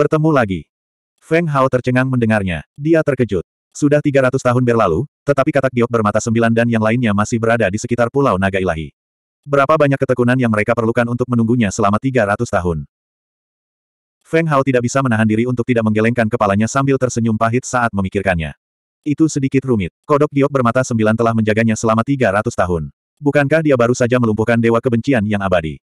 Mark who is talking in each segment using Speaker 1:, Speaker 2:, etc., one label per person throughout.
Speaker 1: Bertemu lagi. Feng Hao tercengang mendengarnya. Dia terkejut. Sudah 300 tahun berlalu, tetapi katak giok bermata sembilan dan yang lainnya masih berada di sekitar Pulau Naga Ilahi. Berapa banyak ketekunan yang mereka perlukan untuk menunggunya selama 300 tahun. Feng Hao tidak bisa menahan diri untuk tidak menggelengkan kepalanya sambil tersenyum pahit saat memikirkannya. Itu sedikit rumit. Kodok giok bermata sembilan telah menjaganya selama 300 tahun. Bukankah dia baru saja melumpuhkan dewa kebencian yang abadi?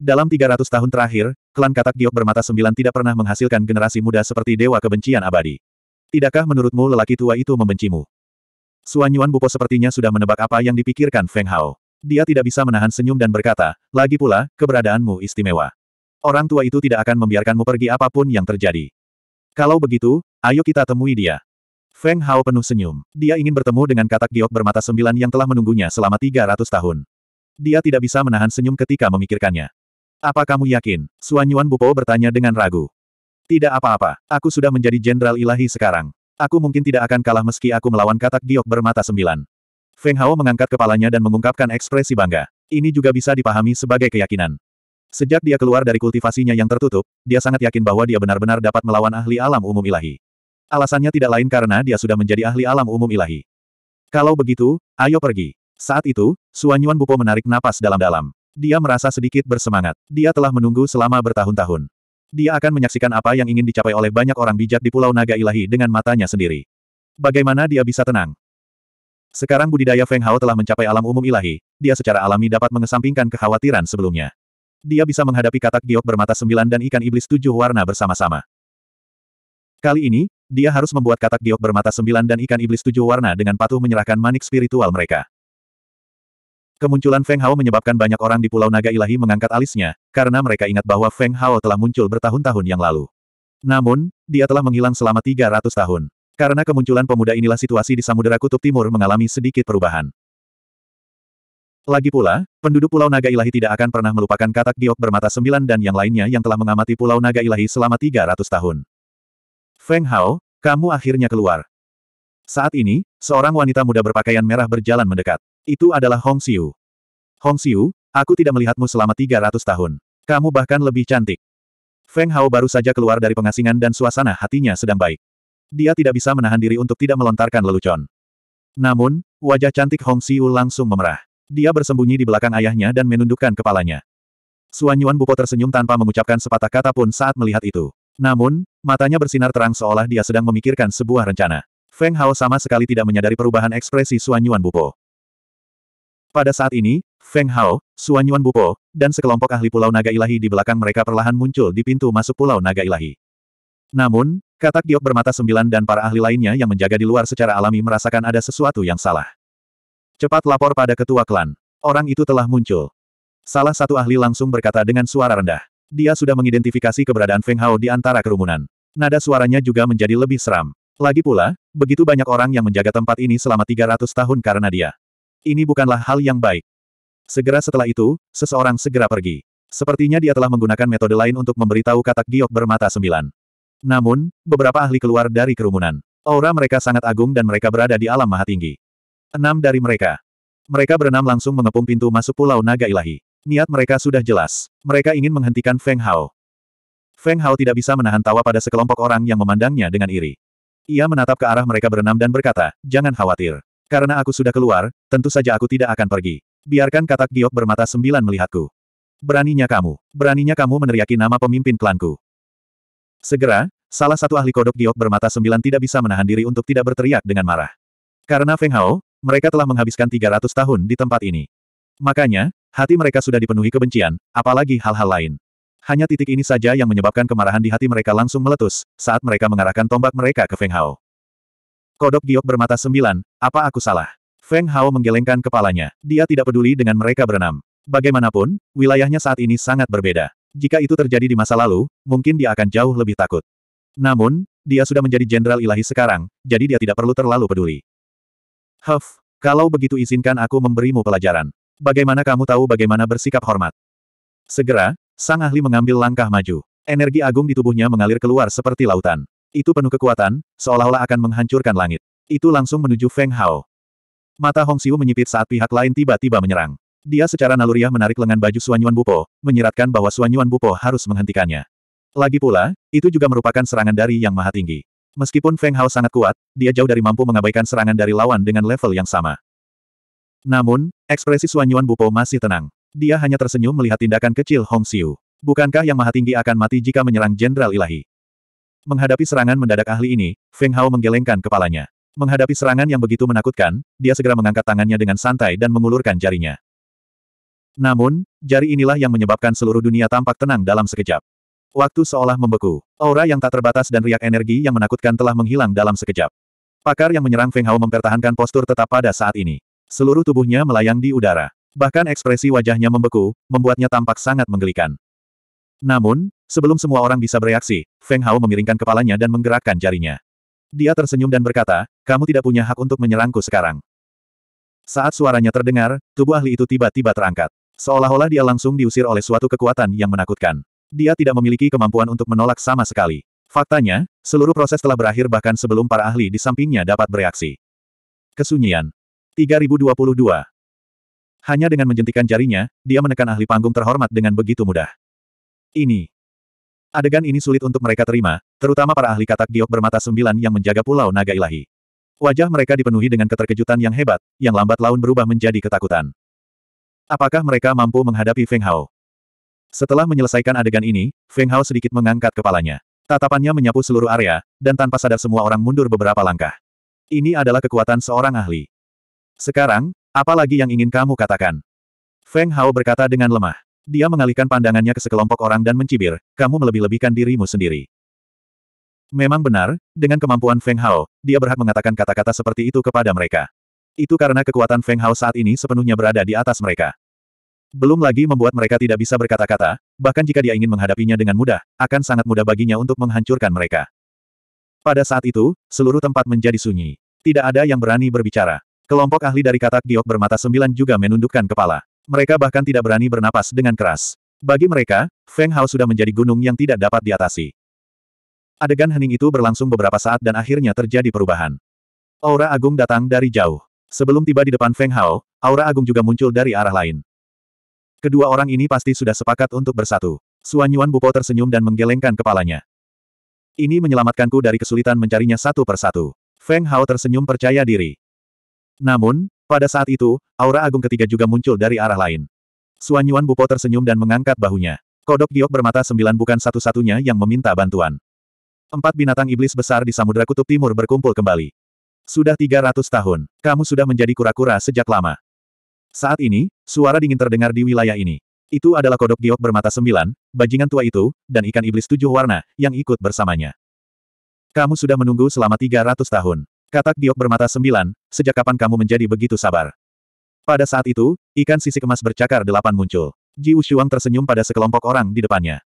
Speaker 1: Dalam 300 tahun terakhir, klan katak giok bermata sembilan tidak pernah menghasilkan generasi muda seperti dewa kebencian abadi. Tidakkah menurutmu lelaki tua itu membencimu? Suanyuan Yuan Bupo sepertinya sudah menebak apa yang dipikirkan Feng Hao. Dia tidak bisa menahan senyum dan berkata, lagi pula, keberadaanmu istimewa. Orang tua itu tidak akan membiarkanmu pergi apapun yang terjadi. Kalau begitu, ayo kita temui dia. Feng Hao penuh senyum. Dia ingin bertemu dengan katak giok bermata sembilan yang telah menunggunya selama 300 tahun. Dia tidak bisa menahan senyum ketika memikirkannya. Apa kamu yakin? Suanyuan Yuan Bupo bertanya dengan ragu. Tidak apa-apa, aku sudah menjadi jenderal ilahi sekarang. Aku mungkin tidak akan kalah meski aku melawan katak giok bermata sembilan. Feng Hao mengangkat kepalanya dan mengungkapkan ekspresi bangga. Ini juga bisa dipahami sebagai keyakinan. Sejak dia keluar dari kultivasinya yang tertutup, dia sangat yakin bahwa dia benar-benar dapat melawan ahli alam umum ilahi. Alasannya tidak lain karena dia sudah menjadi ahli alam umum ilahi. Kalau begitu, ayo pergi. Saat itu, Suanyuan Bupo menarik napas dalam-dalam. Dia merasa sedikit bersemangat. Dia telah menunggu selama bertahun-tahun. Dia akan menyaksikan apa yang ingin dicapai oleh banyak orang bijak di Pulau Naga Ilahi dengan matanya sendiri. Bagaimana dia bisa tenang? Sekarang budidaya Feng Hao telah mencapai alam umum ilahi, dia secara alami dapat mengesampingkan kekhawatiran sebelumnya. Dia bisa menghadapi katak giok bermata sembilan dan ikan iblis tujuh warna bersama-sama. Kali ini, dia harus membuat katak giok bermata sembilan dan ikan iblis tujuh warna dengan patuh menyerahkan manik spiritual mereka. Kemunculan Feng Hao menyebabkan banyak orang di Pulau Naga Ilahi mengangkat alisnya, karena mereka ingat bahwa Feng Hao telah muncul bertahun-tahun yang lalu. Namun, dia telah menghilang selama 300 tahun. Karena kemunculan pemuda inilah situasi di Samudera Kutub Timur mengalami sedikit perubahan. Lagi pula, penduduk Pulau Naga Ilahi tidak akan pernah melupakan katak giok bermata sembilan dan yang lainnya yang telah mengamati Pulau Naga Ilahi selama 300 tahun. Feng Hao, kamu akhirnya keluar. Saat ini, seorang wanita muda berpakaian merah berjalan mendekat. Itu adalah Hong Xiu. Hong Xiu, aku tidak melihatmu selama 300 tahun. Kamu bahkan lebih cantik. Feng Hao baru saja keluar dari pengasingan dan suasana hatinya sedang baik. Dia tidak bisa menahan diri untuk tidak melontarkan lelucon. Namun, wajah cantik Hong Xiu langsung memerah. Dia bersembunyi di belakang ayahnya dan menundukkan kepalanya. Suanyuan Bupo tersenyum tanpa mengucapkan sepatah kata pun saat melihat itu. Namun, matanya bersinar terang seolah dia sedang memikirkan sebuah rencana. Feng Hao sama sekali tidak menyadari perubahan ekspresi Suanyuan Bupo. Pada saat ini, Feng Hao, Suanyuan Yuan Bupo, dan sekelompok ahli Pulau Naga Ilahi di belakang mereka perlahan muncul di pintu masuk Pulau Naga Ilahi. Namun, katak giok bermata sembilan dan para ahli lainnya yang menjaga di luar secara alami merasakan ada sesuatu yang salah. Cepat lapor pada ketua klan. Orang itu telah muncul. Salah satu ahli langsung berkata dengan suara rendah. Dia sudah mengidentifikasi keberadaan Feng Hao di antara kerumunan. Nada suaranya juga menjadi lebih seram. Lagi pula, begitu banyak orang yang menjaga tempat ini selama 300 tahun karena dia. Ini bukanlah hal yang baik. Segera setelah itu, seseorang segera pergi. Sepertinya dia telah menggunakan metode lain untuk memberitahu katak giok bermata sembilan. Namun, beberapa ahli keluar dari kerumunan. Aura mereka sangat agung dan mereka berada di alam maha tinggi. Enam dari mereka. Mereka berenam langsung mengepung pintu masuk Pulau Naga Ilahi. Niat mereka sudah jelas. Mereka ingin menghentikan Feng Hao. Feng Hao tidak bisa menahan tawa pada sekelompok orang yang memandangnya dengan iri. Ia menatap ke arah mereka berenam dan berkata, jangan khawatir. Karena aku sudah keluar, tentu saja aku tidak akan pergi. Biarkan katak giok bermata sembilan melihatku. Beraninya kamu, beraninya kamu meneriaki nama pemimpin klanku. Segera, salah satu ahli kodok giok bermata sembilan tidak bisa menahan diri untuk tidak berteriak dengan marah. Karena Feng Hao, mereka telah menghabiskan 300 tahun di tempat ini. Makanya, hati mereka sudah dipenuhi kebencian, apalagi hal-hal lain. Hanya titik ini saja yang menyebabkan kemarahan di hati mereka langsung meletus, saat mereka mengarahkan tombak mereka ke Feng Hao. Kodok giok bermata sembilan, apa aku salah? Feng Hao menggelengkan kepalanya. Dia tidak peduli dengan mereka berenam. Bagaimanapun, wilayahnya saat ini sangat berbeda. Jika itu terjadi di masa lalu, mungkin dia akan jauh lebih takut. Namun, dia sudah menjadi jenderal ilahi sekarang, jadi dia tidak perlu terlalu peduli. Huff, kalau begitu izinkan aku memberimu pelajaran. Bagaimana kamu tahu bagaimana bersikap hormat? Segera, sang ahli mengambil langkah maju. Energi agung di tubuhnya mengalir keluar seperti lautan. Itu penuh kekuatan, seolah-olah akan menghancurkan langit. Itu langsung menuju Feng Hao. Mata Hong Xiu menyipit saat pihak lain tiba-tiba menyerang. Dia secara naluriah menarik lengan baju Suanyuan Bupo, menyiratkan bahwa Suanyuan Bupo harus menghentikannya. Lagi pula, itu juga merupakan serangan dari Yang Maha Tinggi. Meskipun Feng Hao sangat kuat, dia jauh dari mampu mengabaikan serangan dari lawan dengan level yang sama. Namun, ekspresi Suanyuan Bupo masih tenang. Dia hanya tersenyum melihat tindakan kecil Hong Xiu. Bukankah Yang Maha Tinggi akan mati jika menyerang Jenderal Ilahi? Menghadapi serangan mendadak ahli ini, Feng Hao menggelengkan kepalanya. Menghadapi serangan yang begitu menakutkan, dia segera mengangkat tangannya dengan santai dan mengulurkan jarinya. Namun, jari inilah yang menyebabkan seluruh dunia tampak tenang dalam sekejap. Waktu seolah membeku. Aura yang tak terbatas dan riak energi yang menakutkan telah menghilang dalam sekejap. Pakar yang menyerang Feng Hao mempertahankan postur tetap pada saat ini. Seluruh tubuhnya melayang di udara. Bahkan ekspresi wajahnya membeku, membuatnya tampak sangat menggelikan. Namun, sebelum semua orang bisa bereaksi, Feng Hao memiringkan kepalanya dan menggerakkan jarinya. Dia tersenyum dan berkata, kamu tidak punya hak untuk menyerangku sekarang. Saat suaranya terdengar, tubuh ahli itu tiba-tiba terangkat. Seolah-olah dia langsung diusir oleh suatu kekuatan yang menakutkan. Dia tidak memiliki kemampuan untuk menolak sama sekali. Faktanya, seluruh proses telah berakhir bahkan sebelum para ahli di sampingnya dapat bereaksi. Kesunyian. 3022. Hanya dengan menjentikan jarinya, dia menekan ahli panggung terhormat dengan begitu mudah ini. Adegan ini sulit untuk mereka terima, terutama para ahli katak giok bermata sembilan yang menjaga pulau naga ilahi. Wajah mereka dipenuhi dengan keterkejutan yang hebat, yang lambat laun berubah menjadi ketakutan. Apakah mereka mampu menghadapi Feng Hao? Setelah menyelesaikan adegan ini, Feng Hao sedikit mengangkat kepalanya. Tatapannya menyapu seluruh area, dan tanpa sadar semua orang mundur beberapa langkah. Ini adalah kekuatan seorang ahli. Sekarang, apa lagi yang ingin kamu katakan? Feng Hao berkata dengan lemah. Dia mengalihkan pandangannya ke sekelompok orang dan mencibir, kamu melebih-lebihkan dirimu sendiri. Memang benar, dengan kemampuan Feng Hao, dia berhak mengatakan kata-kata seperti itu kepada mereka. Itu karena kekuatan Feng Hao saat ini sepenuhnya berada di atas mereka. Belum lagi membuat mereka tidak bisa berkata-kata, bahkan jika dia ingin menghadapinya dengan mudah, akan sangat mudah baginya untuk menghancurkan mereka. Pada saat itu, seluruh tempat menjadi sunyi. Tidak ada yang berani berbicara. Kelompok ahli dari katak diok bermata sembilan juga menundukkan kepala. Mereka bahkan tidak berani bernapas dengan keras. Bagi mereka, Feng Hao sudah menjadi gunung yang tidak dapat diatasi. Adegan hening itu berlangsung beberapa saat dan akhirnya terjadi perubahan. Aura agung datang dari jauh. Sebelum tiba di depan Feng Hao, aura agung juga muncul dari arah lain. Kedua orang ini pasti sudah sepakat untuk bersatu. Suanyuan Bupo tersenyum dan menggelengkan kepalanya. Ini menyelamatkanku dari kesulitan mencarinya satu persatu. Feng Hao tersenyum percaya diri. Namun, pada saat itu, aura agung ketiga juga muncul dari arah lain. Suan Yuan Bupo tersenyum dan mengangkat bahunya. Kodok giok bermata sembilan bukan satu-satunya yang meminta bantuan. Empat binatang iblis besar di Samudra Kutub Timur berkumpul kembali. Sudah 300 tahun, kamu sudah menjadi kura-kura sejak lama. Saat ini, suara dingin terdengar di wilayah ini. Itu adalah kodok giok bermata sembilan, bajingan tua itu, dan ikan iblis tujuh warna, yang ikut bersamanya. Kamu sudah menunggu selama 300 tahun. Katak giok bermata sembilan, sejak kapan kamu menjadi begitu sabar? Pada saat itu, ikan sisik emas bercakar delapan muncul. Ji Ushuang tersenyum pada sekelompok orang di depannya.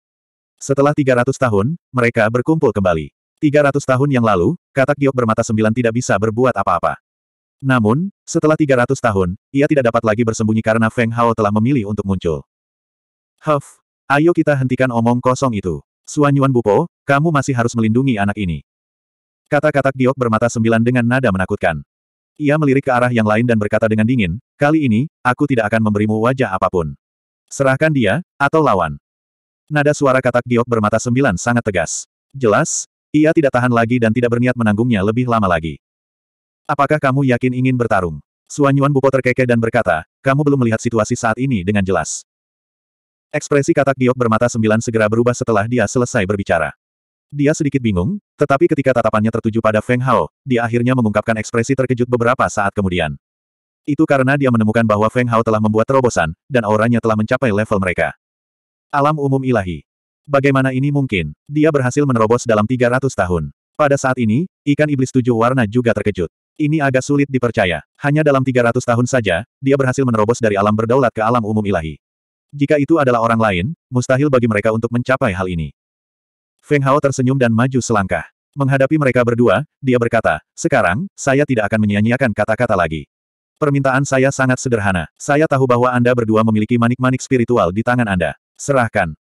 Speaker 1: Setelah 300 tahun, mereka berkumpul kembali. 300 tahun yang lalu, katak giok bermata sembilan tidak bisa berbuat apa-apa. Namun, setelah 300 tahun, ia tidak dapat lagi bersembunyi karena Feng Hao telah memilih untuk muncul. Huff, ayo kita hentikan omong kosong itu. Suanyuan Yuan Bupo, kamu masih harus melindungi anak ini. Kata-kata giok bermata sembilan dengan nada menakutkan. Ia melirik ke arah yang lain dan berkata dengan dingin, kali ini, aku tidak akan memberimu wajah apapun. Serahkan dia, atau lawan. Nada suara katak giok bermata sembilan sangat tegas. Jelas, ia tidak tahan lagi dan tidak berniat menanggungnya lebih lama lagi. Apakah kamu yakin ingin bertarung? Suanyuan Bupo terkekeh dan berkata, kamu belum melihat situasi saat ini dengan jelas. Ekspresi katak giok bermata sembilan segera berubah setelah dia selesai berbicara. Dia sedikit bingung, tetapi ketika tatapannya tertuju pada Feng Hao, dia akhirnya mengungkapkan ekspresi terkejut beberapa saat kemudian. Itu karena dia menemukan bahwa Feng Hao telah membuat terobosan, dan auranya telah mencapai level mereka. Alam umum ilahi. Bagaimana ini mungkin? Dia berhasil menerobos dalam 300 tahun. Pada saat ini, ikan iblis tujuh warna juga terkejut. Ini agak sulit dipercaya. Hanya dalam 300 tahun saja, dia berhasil menerobos dari alam berdaulat ke alam umum ilahi. Jika itu adalah orang lain, mustahil bagi mereka untuk mencapai hal ini. Feng Hao tersenyum dan maju selangkah. Menghadapi mereka berdua, dia berkata, sekarang, saya tidak akan menyia-nyiakan kata-kata lagi. Permintaan saya sangat sederhana. Saya tahu bahwa Anda berdua memiliki manik-manik spiritual di tangan Anda. Serahkan.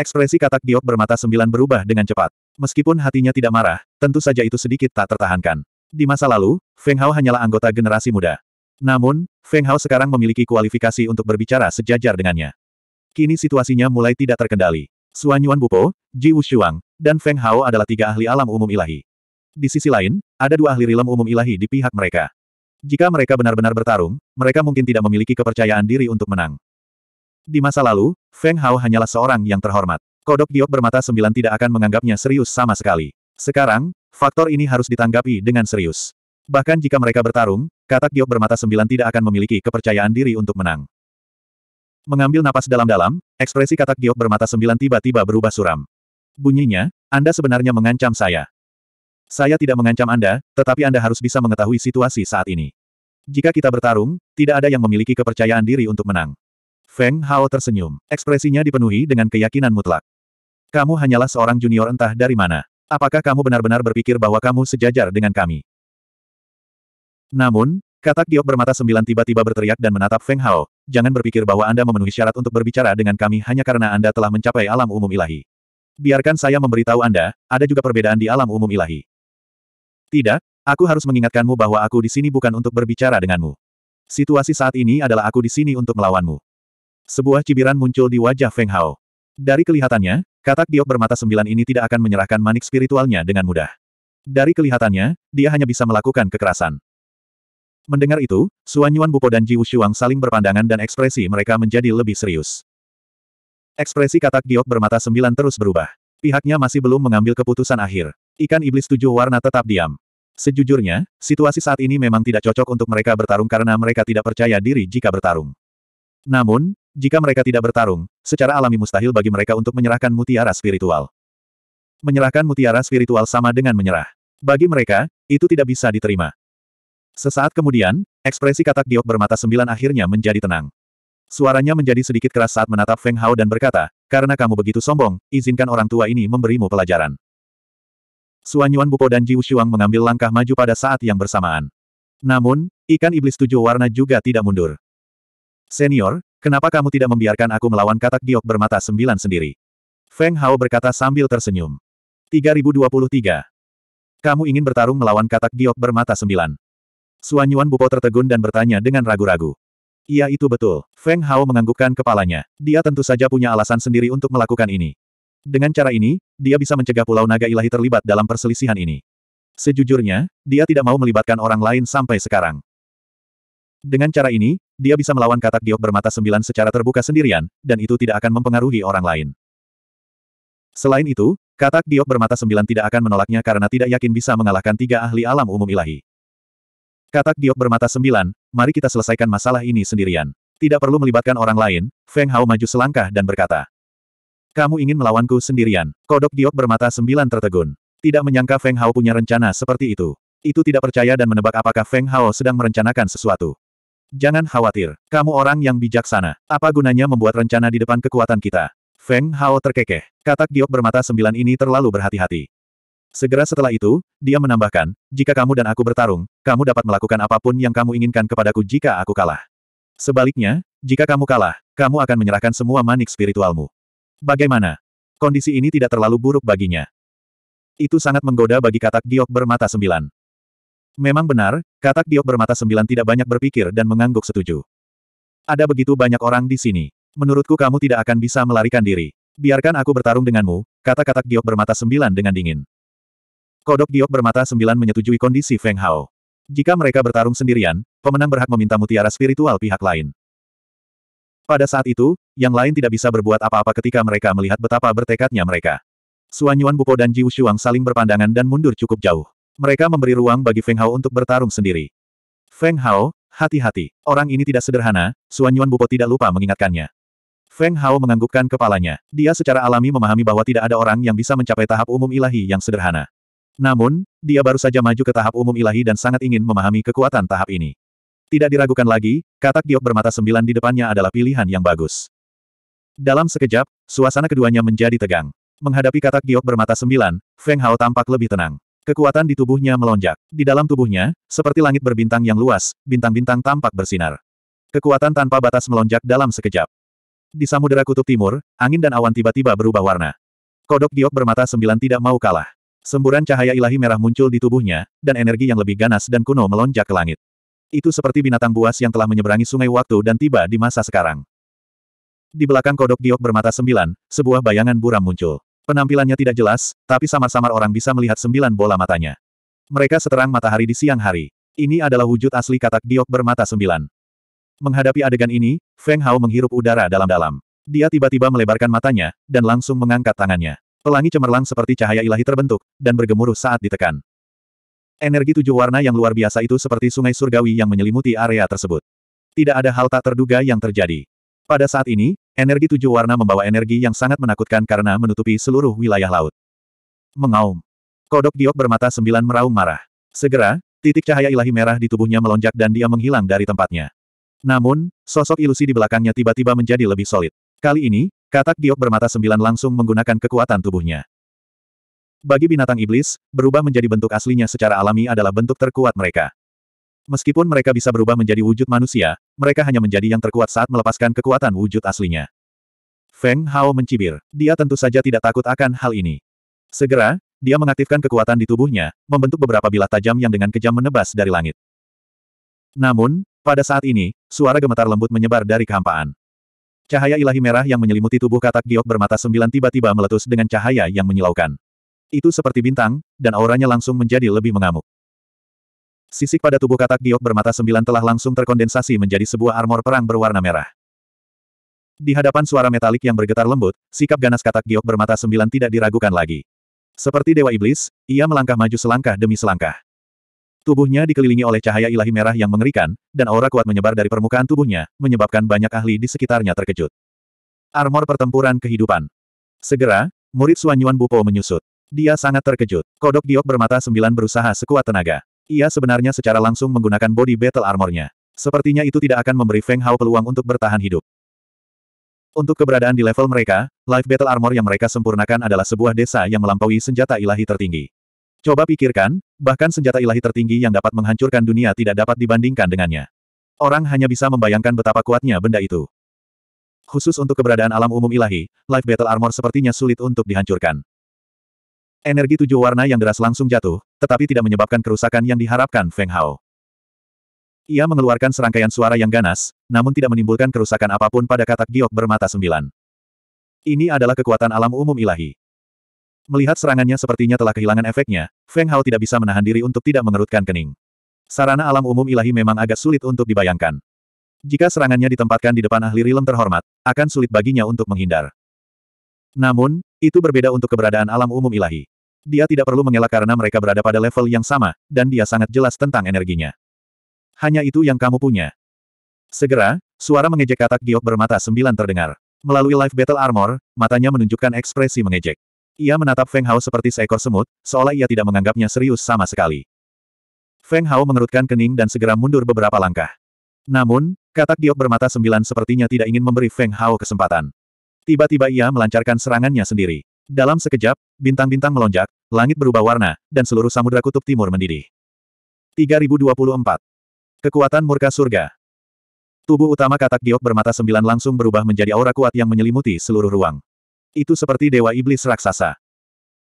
Speaker 1: Ekspresi katak giok bermata sembilan berubah dengan cepat. Meskipun hatinya tidak marah, tentu saja itu sedikit tak tertahankan. Di masa lalu, Feng Hao hanyalah anggota generasi muda. Namun, Feng Hao sekarang memiliki kualifikasi untuk berbicara sejajar dengannya. Kini situasinya mulai tidak terkendali. Suan Yuan Bupo, Ji Wushuang, dan Feng Hao adalah tiga ahli alam umum ilahi. Di sisi lain, ada dua ahli rilem umum ilahi di pihak mereka. Jika mereka benar-benar bertarung, mereka mungkin tidak memiliki kepercayaan diri untuk menang. Di masa lalu, Feng Hao hanyalah seorang yang terhormat. Kodok giok bermata sembilan tidak akan menganggapnya serius sama sekali. Sekarang, faktor ini harus ditanggapi dengan serius. Bahkan jika mereka bertarung, katak giok bermata sembilan tidak akan memiliki kepercayaan diri untuk menang. Mengambil napas dalam-dalam, Ekspresi katak giok bermata sembilan tiba-tiba berubah suram. Bunyinya, Anda sebenarnya mengancam saya. Saya tidak mengancam Anda, tetapi Anda harus bisa mengetahui situasi saat ini. Jika kita bertarung, tidak ada yang memiliki kepercayaan diri untuk menang. Feng Hao tersenyum. Ekspresinya dipenuhi dengan keyakinan mutlak. Kamu hanyalah seorang junior entah dari mana. Apakah kamu benar-benar berpikir bahwa kamu sejajar dengan kami? Namun, Katak giok bermata sembilan tiba-tiba berteriak dan menatap Feng Hao, jangan berpikir bahwa Anda memenuhi syarat untuk berbicara dengan kami hanya karena Anda telah mencapai alam umum ilahi. Biarkan saya memberitahu Anda, ada juga perbedaan di alam umum ilahi. Tidak, aku harus mengingatkanmu bahwa aku di sini bukan untuk berbicara denganmu. Situasi saat ini adalah aku di sini untuk melawanmu. Sebuah cibiran muncul di wajah Feng Hao. Dari kelihatannya, katak giok bermata sembilan ini tidak akan menyerahkan manik spiritualnya dengan mudah. Dari kelihatannya, dia hanya bisa melakukan kekerasan. Mendengar itu, Xuan Yuan Bupo dan Ji Wushuang saling berpandangan dan ekspresi mereka menjadi lebih serius. Ekspresi katak giok bermata sembilan terus berubah. Pihaknya masih belum mengambil keputusan akhir. Ikan iblis tujuh warna tetap diam. Sejujurnya, situasi saat ini memang tidak cocok untuk mereka bertarung karena mereka tidak percaya diri jika bertarung. Namun, jika mereka tidak bertarung, secara alami mustahil bagi mereka untuk menyerahkan mutiara spiritual. Menyerahkan mutiara spiritual sama dengan menyerah. Bagi mereka, itu tidak bisa diterima. Sesaat kemudian, ekspresi katak diok bermata sembilan akhirnya menjadi tenang. Suaranya menjadi sedikit keras saat menatap Feng Hao dan berkata, karena kamu begitu sombong, izinkan orang tua ini memberimu pelajaran. Suanyuan Yuan Bupo dan Ji Wushuang mengambil langkah maju pada saat yang bersamaan. Namun, ikan iblis tujuh warna juga tidak mundur. Senior, kenapa kamu tidak membiarkan aku melawan katak giok bermata sembilan sendiri? Feng Hao berkata sambil tersenyum. 3023. Kamu ingin bertarung melawan katak giok bermata sembilan. Suan Yuan Bupo tertegun dan bertanya dengan ragu-ragu. Iya itu betul. Feng Hao menganggukkan kepalanya. Dia tentu saja punya alasan sendiri untuk melakukan ini. Dengan cara ini, dia bisa mencegah Pulau Naga Ilahi terlibat dalam perselisihan ini. Sejujurnya, dia tidak mau melibatkan orang lain sampai sekarang. Dengan cara ini, dia bisa melawan katak giok bermata sembilan secara terbuka sendirian, dan itu tidak akan mempengaruhi orang lain. Selain itu, katak giok bermata sembilan tidak akan menolaknya karena tidak yakin bisa mengalahkan tiga ahli alam umum ilahi. Katak Giok bermata sembilan, mari kita selesaikan masalah ini sendirian. Tidak perlu melibatkan orang lain, Feng Hao maju selangkah dan berkata. Kamu ingin melawanku sendirian. Kodok Giok bermata sembilan tertegun. Tidak menyangka Feng Hao punya rencana seperti itu. Itu tidak percaya dan menebak apakah Feng Hao sedang merencanakan sesuatu. Jangan khawatir, kamu orang yang bijaksana. Apa gunanya membuat rencana di depan kekuatan kita? Feng Hao terkekeh. Katak giok bermata sembilan ini terlalu berhati-hati. Segera setelah itu, dia menambahkan, jika kamu dan aku bertarung, kamu dapat melakukan apapun yang kamu inginkan kepadaku jika aku kalah. Sebaliknya, jika kamu kalah, kamu akan menyerahkan semua manik spiritualmu. Bagaimana? Kondisi ini tidak terlalu buruk baginya. Itu sangat menggoda bagi katak giok bermata sembilan. Memang benar, katak giok bermata sembilan tidak banyak berpikir dan mengangguk setuju. Ada begitu banyak orang di sini. Menurutku kamu tidak akan bisa melarikan diri. Biarkan aku bertarung denganmu, kata katak giok bermata sembilan dengan dingin. Kodok giok bermata sembilan menyetujui kondisi Feng Hao. Jika mereka bertarung sendirian, pemenang berhak meminta mutiara spiritual pihak lain. Pada saat itu, yang lain tidak bisa berbuat apa-apa ketika mereka melihat betapa bertekadnya mereka. Suanyuan Bupo dan Ji Wushuang saling berpandangan dan mundur cukup jauh. Mereka memberi ruang bagi Feng Hao untuk bertarung sendiri. Feng Hao, hati-hati. Orang ini tidak sederhana, Suanyuan Bupo tidak lupa mengingatkannya. Feng Hao menganggukkan kepalanya. Dia secara alami memahami bahwa tidak ada orang yang bisa mencapai tahap umum ilahi yang sederhana. Namun, dia baru saja maju ke tahap umum ilahi dan sangat ingin memahami kekuatan tahap ini. Tidak diragukan lagi, katak giok bermata sembilan di depannya adalah pilihan yang bagus. Dalam sekejap, suasana keduanya menjadi tegang. Menghadapi katak giok bermata sembilan, Feng Hao tampak lebih tenang. Kekuatan di tubuhnya melonjak. Di dalam tubuhnya, seperti langit berbintang yang luas, bintang-bintang tampak bersinar. Kekuatan tanpa batas melonjak dalam sekejap. Di samudera kutub timur, angin dan awan tiba-tiba berubah warna. Kodok giok bermata sembilan tidak mau kalah. Semburan cahaya ilahi merah muncul di tubuhnya, dan energi yang lebih ganas dan kuno melonjak ke langit. Itu seperti binatang buas yang telah menyeberangi sungai waktu dan tiba di masa sekarang. Di belakang kodok giok bermata sembilan, sebuah bayangan buram muncul. Penampilannya tidak jelas, tapi samar-samar orang bisa melihat sembilan bola matanya. Mereka seterang matahari di siang hari. Ini adalah wujud asli katak giok bermata sembilan. Menghadapi adegan ini, Feng Hao menghirup udara dalam-dalam. Dia tiba-tiba melebarkan matanya, dan langsung mengangkat tangannya. Pelangi cemerlang seperti cahaya ilahi terbentuk, dan bergemuruh saat ditekan. Energi tujuh warna yang luar biasa itu seperti sungai surgawi yang menyelimuti area tersebut. Tidak ada hal tak terduga yang terjadi. Pada saat ini, energi tujuh warna membawa energi yang sangat menakutkan karena menutupi seluruh wilayah laut. Mengaum. Kodok giok bermata sembilan meraung marah. Segera, titik cahaya ilahi merah di tubuhnya melonjak dan dia menghilang dari tempatnya. Namun, sosok ilusi di belakangnya tiba-tiba menjadi lebih solid. Kali ini, Katak giok bermata sembilan langsung menggunakan kekuatan tubuhnya. Bagi binatang iblis, berubah menjadi bentuk aslinya secara alami adalah bentuk terkuat mereka. Meskipun mereka bisa berubah menjadi wujud manusia, mereka hanya menjadi yang terkuat saat melepaskan kekuatan wujud aslinya. Feng Hao mencibir. Dia tentu saja tidak takut akan hal ini. Segera, dia mengaktifkan kekuatan di tubuhnya, membentuk beberapa bilah tajam yang dengan kejam menebas dari langit. Namun, pada saat ini, suara gemetar lembut menyebar dari kehampaan. Cahaya ilahi merah yang menyelimuti tubuh katak giok bermata sembilan tiba-tiba meletus dengan cahaya yang menyilaukan. Itu seperti bintang, dan auranya langsung menjadi lebih mengamuk. Sisik pada tubuh katak giok bermata sembilan telah langsung terkondensasi menjadi sebuah armor perang berwarna merah. Di hadapan suara metalik yang bergetar lembut, sikap ganas katak giok bermata sembilan tidak diragukan lagi. Seperti Dewa Iblis, ia melangkah maju selangkah demi selangkah. Tubuhnya dikelilingi oleh cahaya ilahi merah yang mengerikan, dan aura kuat menyebar dari permukaan tubuhnya, menyebabkan banyak ahli di sekitarnya terkejut. Armor pertempuran kehidupan. Segera, murid Suanyuan Bupo menyusut. Dia sangat terkejut. Kodok Giok bermata sembilan berusaha sekuat tenaga. Ia sebenarnya secara langsung menggunakan body battle armornya. Sepertinya itu tidak akan memberi Feng Hao peluang untuk bertahan hidup. Untuk keberadaan di level mereka, life battle armor yang mereka sempurnakan adalah sebuah desa yang melampaui senjata ilahi tertinggi. Coba pikirkan, bahkan senjata ilahi tertinggi yang dapat menghancurkan dunia tidak dapat dibandingkan dengannya. Orang hanya bisa membayangkan betapa kuatnya benda itu. Khusus untuk keberadaan alam umum ilahi, Life Battle Armor sepertinya sulit untuk dihancurkan. Energi tujuh warna yang deras langsung jatuh, tetapi tidak menyebabkan kerusakan yang diharapkan Feng Hao. Ia mengeluarkan serangkaian suara yang ganas, namun tidak menimbulkan kerusakan apapun pada katak giok bermata sembilan. Ini adalah kekuatan alam umum ilahi. Melihat serangannya sepertinya telah kehilangan efeknya, Feng Hao tidak bisa menahan diri untuk tidak mengerutkan kening. Sarana alam umum ilahi memang agak sulit untuk dibayangkan. Jika serangannya ditempatkan di depan ahli rilem terhormat, akan sulit baginya untuk menghindar. Namun, itu berbeda untuk keberadaan alam umum ilahi. Dia tidak perlu mengelak karena mereka berada pada level yang sama, dan dia sangat jelas tentang energinya. Hanya itu yang kamu punya. Segera, suara mengejek katak giok bermata sembilan terdengar. Melalui live battle armor, matanya menunjukkan ekspresi mengejek. Ia menatap Feng Hao seperti seekor semut, seolah ia tidak menganggapnya serius sama sekali. Feng Hao mengerutkan kening dan segera mundur beberapa langkah. Namun, katak diok bermata sembilan sepertinya tidak ingin memberi Feng Hao kesempatan. Tiba-tiba ia melancarkan serangannya sendiri. Dalam sekejap, bintang-bintang melonjak, langit berubah warna, dan seluruh samudera kutub timur mendidih. 3024. Kekuatan Murka Surga Tubuh utama katak giok bermata sembilan langsung berubah menjadi aura kuat yang menyelimuti seluruh ruang. Itu seperti dewa iblis raksasa.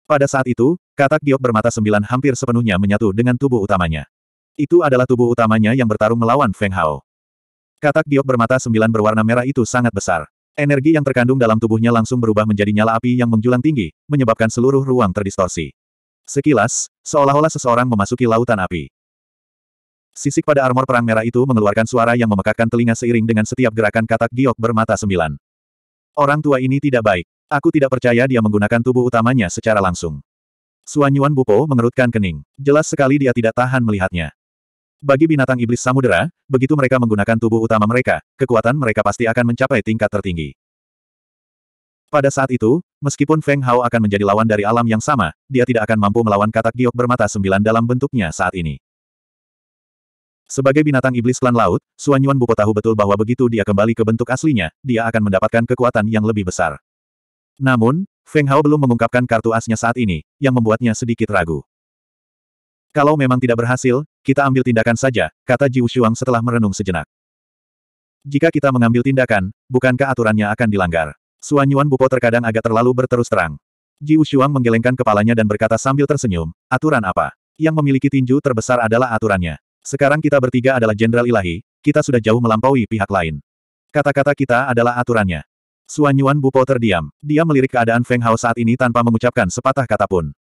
Speaker 1: Pada saat itu, katak giok bermata sembilan hampir sepenuhnya menyatu dengan tubuh utamanya. Itu adalah tubuh utamanya yang bertarung melawan Feng Hao. Katak giok bermata sembilan berwarna merah itu sangat besar. Energi yang terkandung dalam tubuhnya langsung berubah menjadi nyala api yang menjulang tinggi, menyebabkan seluruh ruang terdistorsi. Sekilas, seolah-olah seseorang memasuki lautan api. Sisik pada armor perang merah itu mengeluarkan suara yang memekakkan telinga seiring dengan setiap gerakan katak giok bermata sembilan. Orang tua ini tidak baik. Aku tidak percaya dia menggunakan tubuh utamanya secara langsung. Suanyuan Bupo mengerutkan kening. Jelas sekali dia tidak tahan melihatnya. Bagi binatang iblis samudera, begitu mereka menggunakan tubuh utama mereka, kekuatan mereka pasti akan mencapai tingkat tertinggi. Pada saat itu, meskipun Feng Hao akan menjadi lawan dari alam yang sama, dia tidak akan mampu melawan katak giok bermata sembilan dalam bentuknya saat ini. Sebagai binatang iblis klan laut, Suanyuan Bupo tahu betul bahwa begitu dia kembali ke bentuk aslinya, dia akan mendapatkan kekuatan yang lebih besar. Namun, Feng Hao belum mengungkapkan kartu asnya saat ini, yang membuatnya sedikit ragu. Kalau memang tidak berhasil, kita ambil tindakan saja, kata Ji Shuang setelah merenung sejenak. Jika kita mengambil tindakan, bukankah aturannya akan dilanggar? Suan Yuan Bupo terkadang agak terlalu berterus terang. Ji Shuang menggelengkan kepalanya dan berkata sambil tersenyum, aturan apa? Yang memiliki tinju terbesar adalah aturannya. Sekarang kita bertiga adalah jenderal ilahi, kita sudah jauh melampaui pihak lain. Kata-kata kita adalah aturannya. Suan Yuan Bupo terdiam. Dia melirik keadaan Feng Hao saat ini tanpa mengucapkan sepatah kata pun.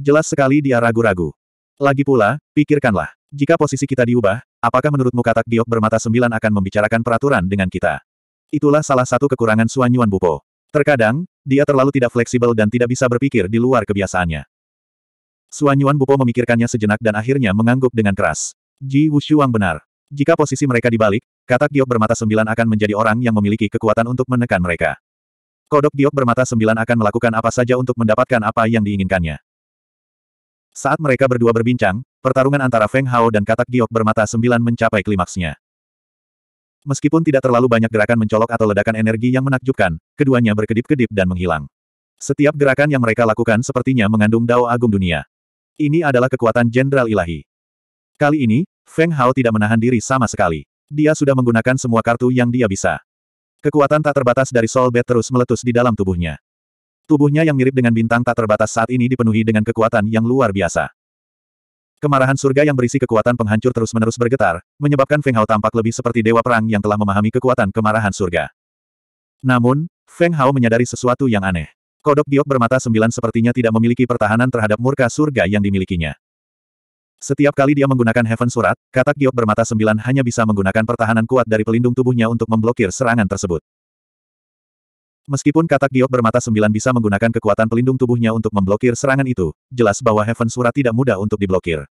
Speaker 1: Jelas sekali dia ragu-ragu. Lagi pula, pikirkanlah. Jika posisi kita diubah, apakah menurutmu katak giok bermata sembilan akan membicarakan peraturan dengan kita? Itulah salah satu kekurangan Suan Yuan Bupo. Terkadang, dia terlalu tidak fleksibel dan tidak bisa berpikir di luar kebiasaannya. Suan Yuan Bupo memikirkannya sejenak dan akhirnya mengangguk dengan keras. Ji Wushuang benar. Jika posisi mereka dibalik, katak giok bermata sembilan akan menjadi orang yang memiliki kekuatan untuk menekan mereka. Kodok giok bermata sembilan akan melakukan apa saja untuk mendapatkan apa yang diinginkannya. Saat mereka berdua berbincang, pertarungan antara Feng Hao dan katak giok bermata sembilan mencapai klimaksnya. Meskipun tidak terlalu banyak gerakan mencolok atau ledakan energi yang menakjubkan, keduanya berkedip-kedip dan menghilang. Setiap gerakan yang mereka lakukan sepertinya mengandung dao agung dunia. Ini adalah kekuatan jenderal ilahi. Kali ini, Feng Hao tidak menahan diri sama sekali. Dia sudah menggunakan semua kartu yang dia bisa. Kekuatan tak terbatas dari Soul Bed terus meletus di dalam tubuhnya. Tubuhnya yang mirip dengan bintang tak terbatas saat ini dipenuhi dengan kekuatan yang luar biasa. Kemarahan surga yang berisi kekuatan penghancur terus-menerus bergetar, menyebabkan Feng Hao tampak lebih seperti dewa perang yang telah memahami kekuatan kemarahan surga. Namun, Feng Hao menyadari sesuatu yang aneh. Kodok giok bermata sembilan sepertinya tidak memiliki pertahanan terhadap murka surga yang dimilikinya. Setiap kali dia menggunakan Heaven Surat, katak giok bermata sembilan hanya bisa menggunakan pertahanan kuat dari pelindung tubuhnya untuk memblokir serangan tersebut. Meskipun katak giok bermata sembilan bisa menggunakan kekuatan pelindung tubuhnya untuk memblokir serangan itu, jelas bahwa Heaven Surat tidak mudah untuk diblokir.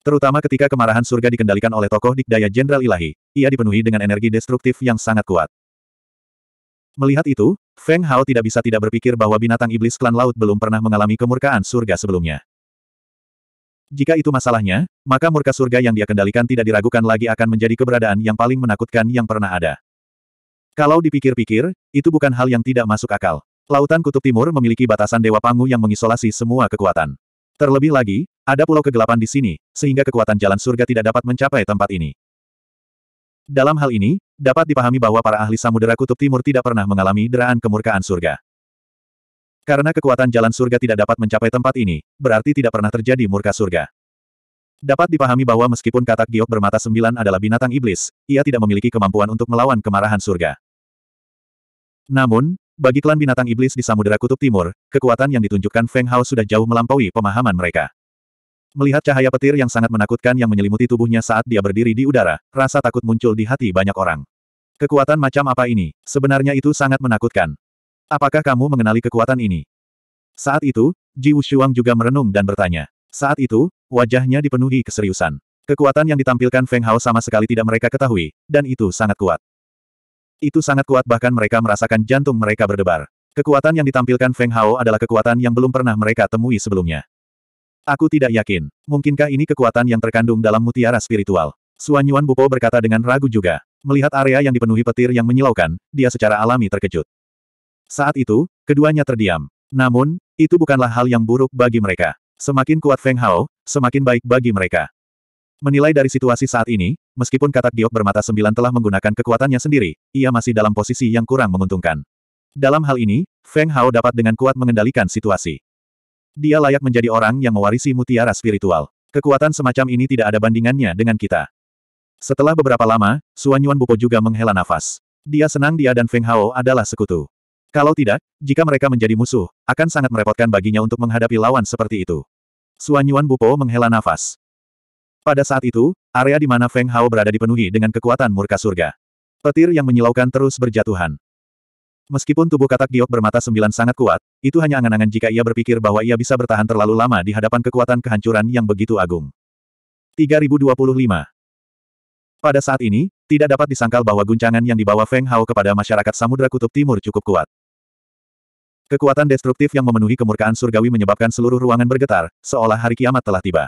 Speaker 1: Terutama ketika kemarahan surga dikendalikan oleh tokoh dikdaya Jenderal Ilahi, ia dipenuhi dengan energi destruktif yang sangat kuat. Melihat itu, Feng Hao tidak bisa tidak berpikir bahwa binatang iblis klan laut belum pernah mengalami kemurkaan surga sebelumnya. Jika itu masalahnya, maka murka surga yang dia kendalikan tidak diragukan lagi akan menjadi keberadaan yang paling menakutkan yang pernah ada. Kalau dipikir-pikir, itu bukan hal yang tidak masuk akal. Lautan Kutub Timur memiliki batasan Dewa Pangu yang mengisolasi semua kekuatan. Terlebih lagi, ada pulau kegelapan di sini, sehingga kekuatan jalan surga tidak dapat mencapai tempat ini. Dalam hal ini, dapat dipahami bahwa para ahli samudera Kutub Timur tidak pernah mengalami deraan kemurkaan surga. Karena kekuatan jalan surga tidak dapat mencapai tempat ini, berarti tidak pernah terjadi murka surga. Dapat dipahami bahwa meskipun katak giok bermata sembilan adalah binatang iblis, ia tidak memiliki kemampuan untuk melawan kemarahan surga. Namun, bagi klan binatang iblis di Samudera Kutub Timur, kekuatan yang ditunjukkan Feng Hao sudah jauh melampaui pemahaman mereka. Melihat cahaya petir yang sangat menakutkan yang menyelimuti tubuhnya saat dia berdiri di udara, rasa takut muncul di hati banyak orang. Kekuatan macam apa ini? Sebenarnya itu sangat menakutkan. Apakah kamu mengenali kekuatan ini? Saat itu, Ji Wushuang juga merenung dan bertanya. Saat itu, wajahnya dipenuhi keseriusan. Kekuatan yang ditampilkan Feng Hao sama sekali tidak mereka ketahui, dan itu sangat kuat. Itu sangat kuat bahkan mereka merasakan jantung mereka berdebar. Kekuatan yang ditampilkan Feng Hao adalah kekuatan yang belum pernah mereka temui sebelumnya. Aku tidak yakin, mungkinkah ini kekuatan yang terkandung dalam mutiara spiritual? Suanyuan Bupo berkata dengan ragu juga. Melihat area yang dipenuhi petir yang menyilaukan, dia secara alami terkejut. Saat itu, keduanya terdiam. Namun, itu bukanlah hal yang buruk bagi mereka. Semakin kuat Feng Hao, semakin baik bagi mereka. Menilai dari situasi saat ini, meskipun katak giok bermata sembilan telah menggunakan kekuatannya sendiri, ia masih dalam posisi yang kurang menguntungkan. Dalam hal ini, Feng Hao dapat dengan kuat mengendalikan situasi. Dia layak menjadi orang yang mewarisi mutiara spiritual. Kekuatan semacam ini tidak ada bandingannya dengan kita. Setelah beberapa lama, Suanyuan Yuan Bupo juga menghela nafas. Dia senang dia dan Feng Hao adalah sekutu. Kalau tidak, jika mereka menjadi musuh, akan sangat merepotkan baginya untuk menghadapi lawan seperti itu. Suan Yuan Bupo menghela nafas. Pada saat itu, area di mana Feng Hao berada dipenuhi dengan kekuatan murka surga. Petir yang menyilaukan terus berjatuhan. Meskipun tubuh katak giok bermata sembilan sangat kuat, itu hanya angan-angan jika ia berpikir bahwa ia bisa bertahan terlalu lama di hadapan kekuatan kehancuran yang begitu agung. 3025 pada saat ini, tidak dapat disangkal bahwa guncangan yang dibawa Feng Hao kepada masyarakat Samudra Kutub Timur cukup kuat. Kekuatan destruktif yang memenuhi kemurkaan surgawi menyebabkan seluruh ruangan bergetar, seolah hari kiamat telah tiba.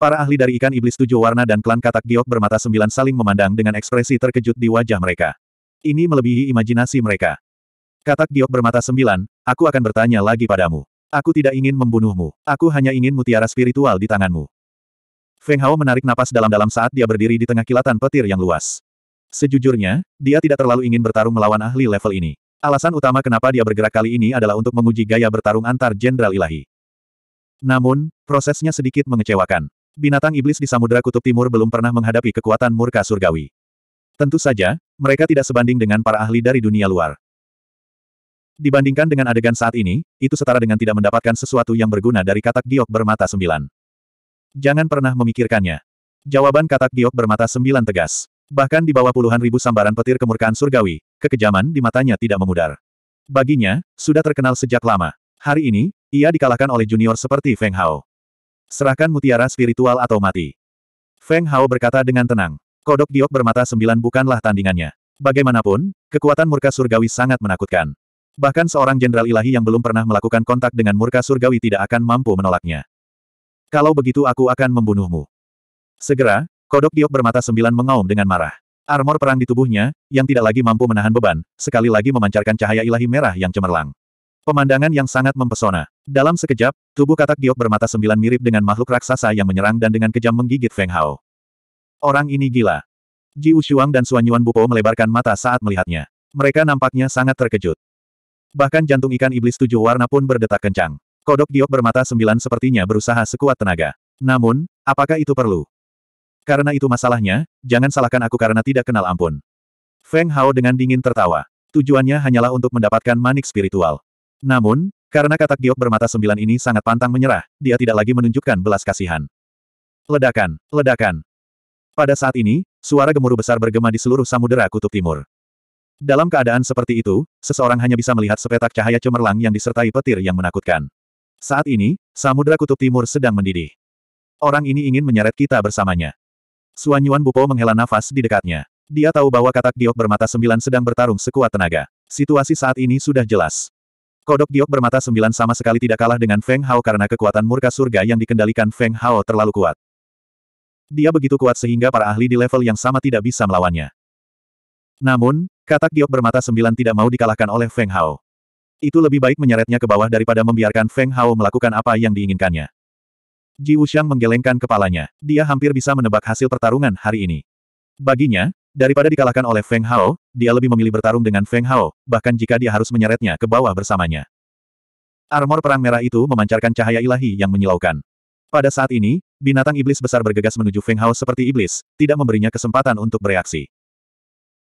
Speaker 1: Para ahli dari ikan iblis tujuh warna dan klan katak giok bermata sembilan saling memandang dengan ekspresi terkejut di wajah mereka. Ini melebihi imajinasi mereka. Katak giok bermata sembilan, aku akan bertanya lagi padamu. Aku tidak ingin membunuhmu. Aku hanya ingin mutiara spiritual di tanganmu. Feng Hao menarik napas dalam-dalam saat dia berdiri di tengah kilatan petir yang luas. Sejujurnya, dia tidak terlalu ingin bertarung melawan ahli level ini. Alasan utama kenapa dia bergerak kali ini adalah untuk menguji gaya bertarung antar jenderal ilahi. Namun, prosesnya sedikit mengecewakan. Binatang iblis di Samudra Kutub Timur belum pernah menghadapi kekuatan murka surgawi. Tentu saja, mereka tidak sebanding dengan para ahli dari dunia luar. Dibandingkan dengan adegan saat ini, itu setara dengan tidak mendapatkan sesuatu yang berguna dari katak giok bermata sembilan. Jangan pernah memikirkannya. Jawaban katak giok bermata sembilan tegas. Bahkan di bawah puluhan ribu sambaran petir kemurkaan surgawi, kekejaman di matanya tidak memudar. Baginya, sudah terkenal sejak lama. Hari ini, ia dikalahkan oleh junior seperti Feng Hao. Serahkan mutiara spiritual atau mati. Feng Hao berkata dengan tenang. Kodok giok bermata sembilan bukanlah tandingannya. Bagaimanapun, kekuatan murka surgawi sangat menakutkan. Bahkan seorang jenderal ilahi yang belum pernah melakukan kontak dengan murka surgawi tidak akan mampu menolaknya. Kalau begitu aku akan membunuhmu. Segera, kodok giok bermata sembilan mengaum dengan marah. Armor perang di tubuhnya, yang tidak lagi mampu menahan beban, sekali lagi memancarkan cahaya ilahi merah yang cemerlang. Pemandangan yang sangat mempesona. Dalam sekejap, tubuh katak giok bermata sembilan mirip dengan makhluk raksasa yang menyerang dan dengan kejam menggigit Feng Hao. Orang ini gila. Ji Ushuang dan Suan Yuan Bupo melebarkan mata saat melihatnya. Mereka nampaknya sangat terkejut. Bahkan jantung ikan iblis tujuh warna pun berdetak kencang. Kodok giok bermata sembilan sepertinya berusaha sekuat tenaga. Namun, apakah itu perlu? Karena itu masalahnya, jangan salahkan aku karena tidak kenal ampun. Feng Hao dengan dingin tertawa. Tujuannya hanyalah untuk mendapatkan manik spiritual. Namun, karena katak giok bermata sembilan ini sangat pantang menyerah, dia tidak lagi menunjukkan belas kasihan. Ledakan, ledakan. Pada saat ini, suara gemuruh besar bergema di seluruh samudera kutub timur. Dalam keadaan seperti itu, seseorang hanya bisa melihat sepetak cahaya cemerlang yang disertai petir yang menakutkan. Saat ini, Samudra Kutub Timur sedang mendidih. Orang ini ingin menyeret kita bersamanya. Suan Yuan Bupo menghela nafas di dekatnya. Dia tahu bahwa katak diok bermata sembilan sedang bertarung sekuat tenaga. Situasi saat ini sudah jelas. Kodok diok bermata sembilan sama sekali tidak kalah dengan Feng Hao karena kekuatan murka surga yang dikendalikan Feng Hao terlalu kuat. Dia begitu kuat sehingga para ahli di level yang sama tidak bisa melawannya. Namun, katak diok bermata sembilan tidak mau dikalahkan oleh Feng Hao. Itu lebih baik menyeretnya ke bawah daripada membiarkan Feng Hao melakukan apa yang diinginkannya. Ji Wuxiang menggelengkan kepalanya. Dia hampir bisa menebak hasil pertarungan hari ini. Baginya, daripada dikalahkan oleh Feng Hao, dia lebih memilih bertarung dengan Feng Hao, bahkan jika dia harus menyeretnya ke bawah bersamanya. Armor perang merah itu memancarkan cahaya ilahi yang menyilaukan. Pada saat ini, binatang iblis besar bergegas menuju Feng Hao seperti iblis, tidak memberinya kesempatan untuk bereaksi.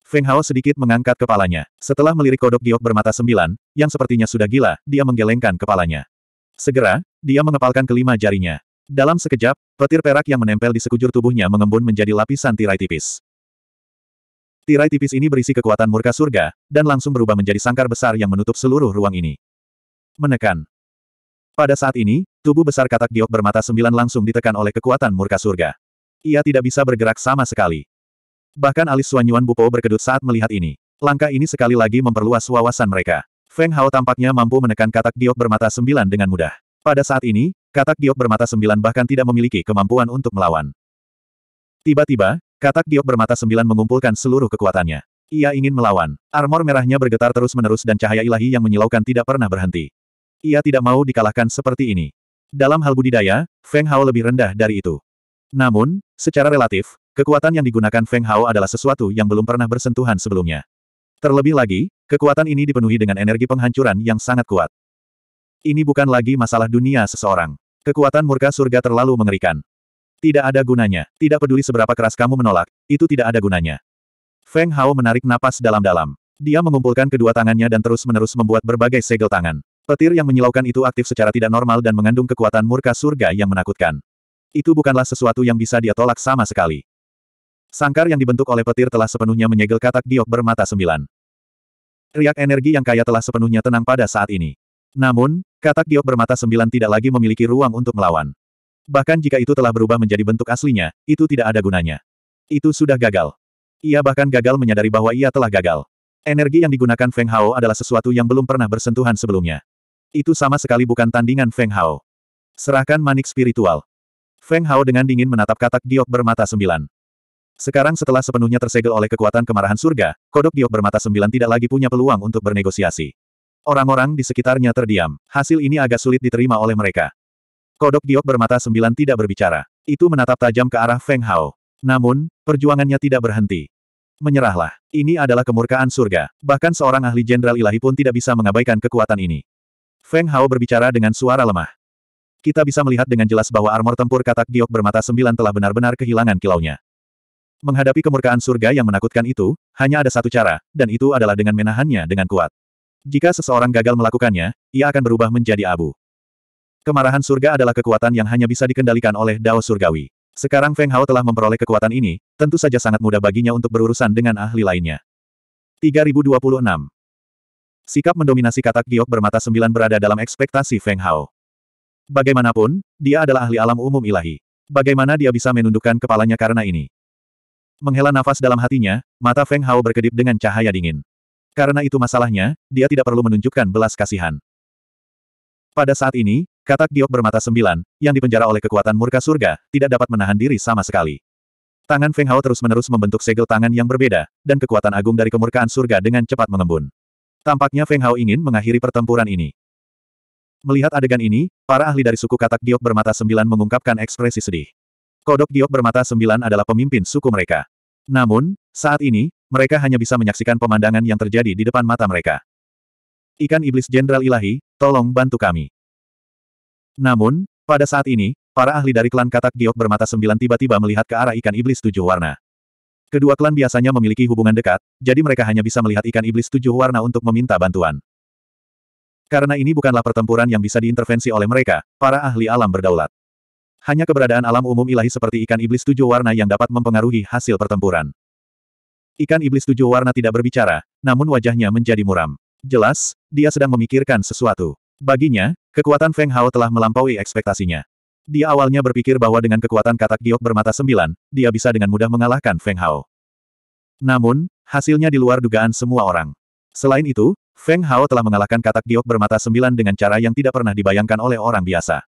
Speaker 1: Feng Hao sedikit mengangkat kepalanya. Setelah melirik kodok giok bermata sembilan, yang sepertinya sudah gila, dia menggelengkan kepalanya. Segera, dia mengepalkan kelima jarinya. Dalam sekejap, petir perak yang menempel di sekujur tubuhnya mengembun menjadi lapisan tirai tipis. Tirai tipis ini berisi kekuatan murka surga, dan langsung berubah menjadi sangkar besar yang menutup seluruh ruang ini. Menekan. Pada saat ini, tubuh besar katak giok bermata sembilan langsung ditekan oleh kekuatan murka surga. Ia tidak bisa bergerak sama sekali. Bahkan alis Suanyuan Bupo berkedut saat melihat ini. Langkah ini sekali lagi memperluas wawasan mereka. Feng Hao tampaknya mampu menekan katak giok bermata sembilan dengan mudah. Pada saat ini, katak giok bermata sembilan bahkan tidak memiliki kemampuan untuk melawan. Tiba-tiba, katak giok bermata sembilan mengumpulkan seluruh kekuatannya. Ia ingin melawan. Armor merahnya bergetar terus-menerus dan cahaya ilahi yang menyilaukan tidak pernah berhenti. Ia tidak mau dikalahkan seperti ini. Dalam hal budidaya, Feng Hao lebih rendah dari itu. Namun, secara relatif, Kekuatan yang digunakan Feng Hao adalah sesuatu yang belum pernah bersentuhan sebelumnya. Terlebih lagi, kekuatan ini dipenuhi dengan energi penghancuran yang sangat kuat. Ini bukan lagi masalah dunia seseorang. Kekuatan murka surga terlalu mengerikan. Tidak ada gunanya. Tidak peduli seberapa keras kamu menolak, itu tidak ada gunanya. Feng Hao menarik napas dalam-dalam. Dia mengumpulkan kedua tangannya dan terus-menerus membuat berbagai segel tangan. Petir yang menyilaukan itu aktif secara tidak normal dan mengandung kekuatan murka surga yang menakutkan. Itu bukanlah sesuatu yang bisa dia tolak sama sekali. Sangkar yang dibentuk oleh petir telah sepenuhnya menyegel katak giok bermata sembilan. Riak energi yang kaya telah sepenuhnya tenang pada saat ini. Namun, katak giok bermata sembilan tidak lagi memiliki ruang untuk melawan. Bahkan jika itu telah berubah menjadi bentuk aslinya, itu tidak ada gunanya. Itu sudah gagal. Ia bahkan gagal menyadari bahwa ia telah gagal. Energi yang digunakan Feng Hao adalah sesuatu yang belum pernah bersentuhan sebelumnya. Itu sama sekali bukan tandingan Feng Hao. Serahkan manik spiritual. Feng Hao dengan dingin menatap katak giok bermata sembilan. Sekarang setelah sepenuhnya tersegel oleh kekuatan kemarahan surga, kodok giok bermata sembilan tidak lagi punya peluang untuk bernegosiasi. Orang-orang di sekitarnya terdiam. Hasil ini agak sulit diterima oleh mereka. Kodok giok bermata sembilan tidak berbicara. Itu menatap tajam ke arah Feng Hao. Namun, perjuangannya tidak berhenti. Menyerahlah. Ini adalah kemurkaan surga. Bahkan seorang ahli jenderal ilahi pun tidak bisa mengabaikan kekuatan ini. Feng Hao berbicara dengan suara lemah. Kita bisa melihat dengan jelas bahwa armor tempur katak giok bermata sembilan telah benar-benar kehilangan kilaunya. Menghadapi kemurkaan surga yang menakutkan itu, hanya ada satu cara, dan itu adalah dengan menahannya dengan kuat. Jika seseorang gagal melakukannya, ia akan berubah menjadi abu. Kemarahan surga adalah kekuatan yang hanya bisa dikendalikan oleh Dao Surgawi. Sekarang Feng Hao telah memperoleh kekuatan ini, tentu saja sangat mudah baginya untuk berurusan dengan ahli lainnya. 3026 Sikap mendominasi katak giok bermata sembilan berada dalam ekspektasi Feng Hao. Bagaimanapun, dia adalah ahli alam umum ilahi. Bagaimana dia bisa menundukkan kepalanya karena ini? Menghela nafas dalam hatinya, mata Feng Hao berkedip dengan cahaya dingin. Karena itu masalahnya, dia tidak perlu menunjukkan belas kasihan. Pada saat ini, katak giok bermata sembilan, yang dipenjara oleh kekuatan murka surga, tidak dapat menahan diri sama sekali. Tangan Feng Hao terus-menerus membentuk segel tangan yang berbeda, dan kekuatan agung dari kemurkaan surga dengan cepat mengembun. Tampaknya Feng Hao ingin mengakhiri pertempuran ini. Melihat adegan ini, para ahli dari suku katak giok bermata sembilan mengungkapkan ekspresi sedih. Kodok giok bermata sembilan adalah pemimpin suku mereka. Namun, saat ini, mereka hanya bisa menyaksikan pemandangan yang terjadi di depan mata mereka. Ikan iblis jenderal ilahi, tolong bantu kami. Namun, pada saat ini, para ahli dari klan katak giok bermata sembilan tiba-tiba melihat ke arah ikan iblis tujuh warna. Kedua klan biasanya memiliki hubungan dekat, jadi mereka hanya bisa melihat ikan iblis tujuh warna untuk meminta bantuan. Karena ini bukanlah pertempuran yang bisa diintervensi oleh mereka, para ahli alam berdaulat. Hanya keberadaan alam umum ilahi seperti ikan iblis tujuh warna yang dapat mempengaruhi hasil pertempuran. Ikan iblis tujuh warna tidak berbicara, namun wajahnya menjadi muram. Jelas, dia sedang memikirkan sesuatu. Baginya, kekuatan Feng Hao telah melampaui ekspektasinya. Dia awalnya berpikir bahwa dengan kekuatan katak giok bermata sembilan, dia bisa dengan mudah mengalahkan Feng Hao. Namun, hasilnya di luar dugaan semua orang. Selain itu, Feng Hao telah mengalahkan katak giok bermata sembilan dengan cara yang tidak pernah dibayangkan oleh orang biasa.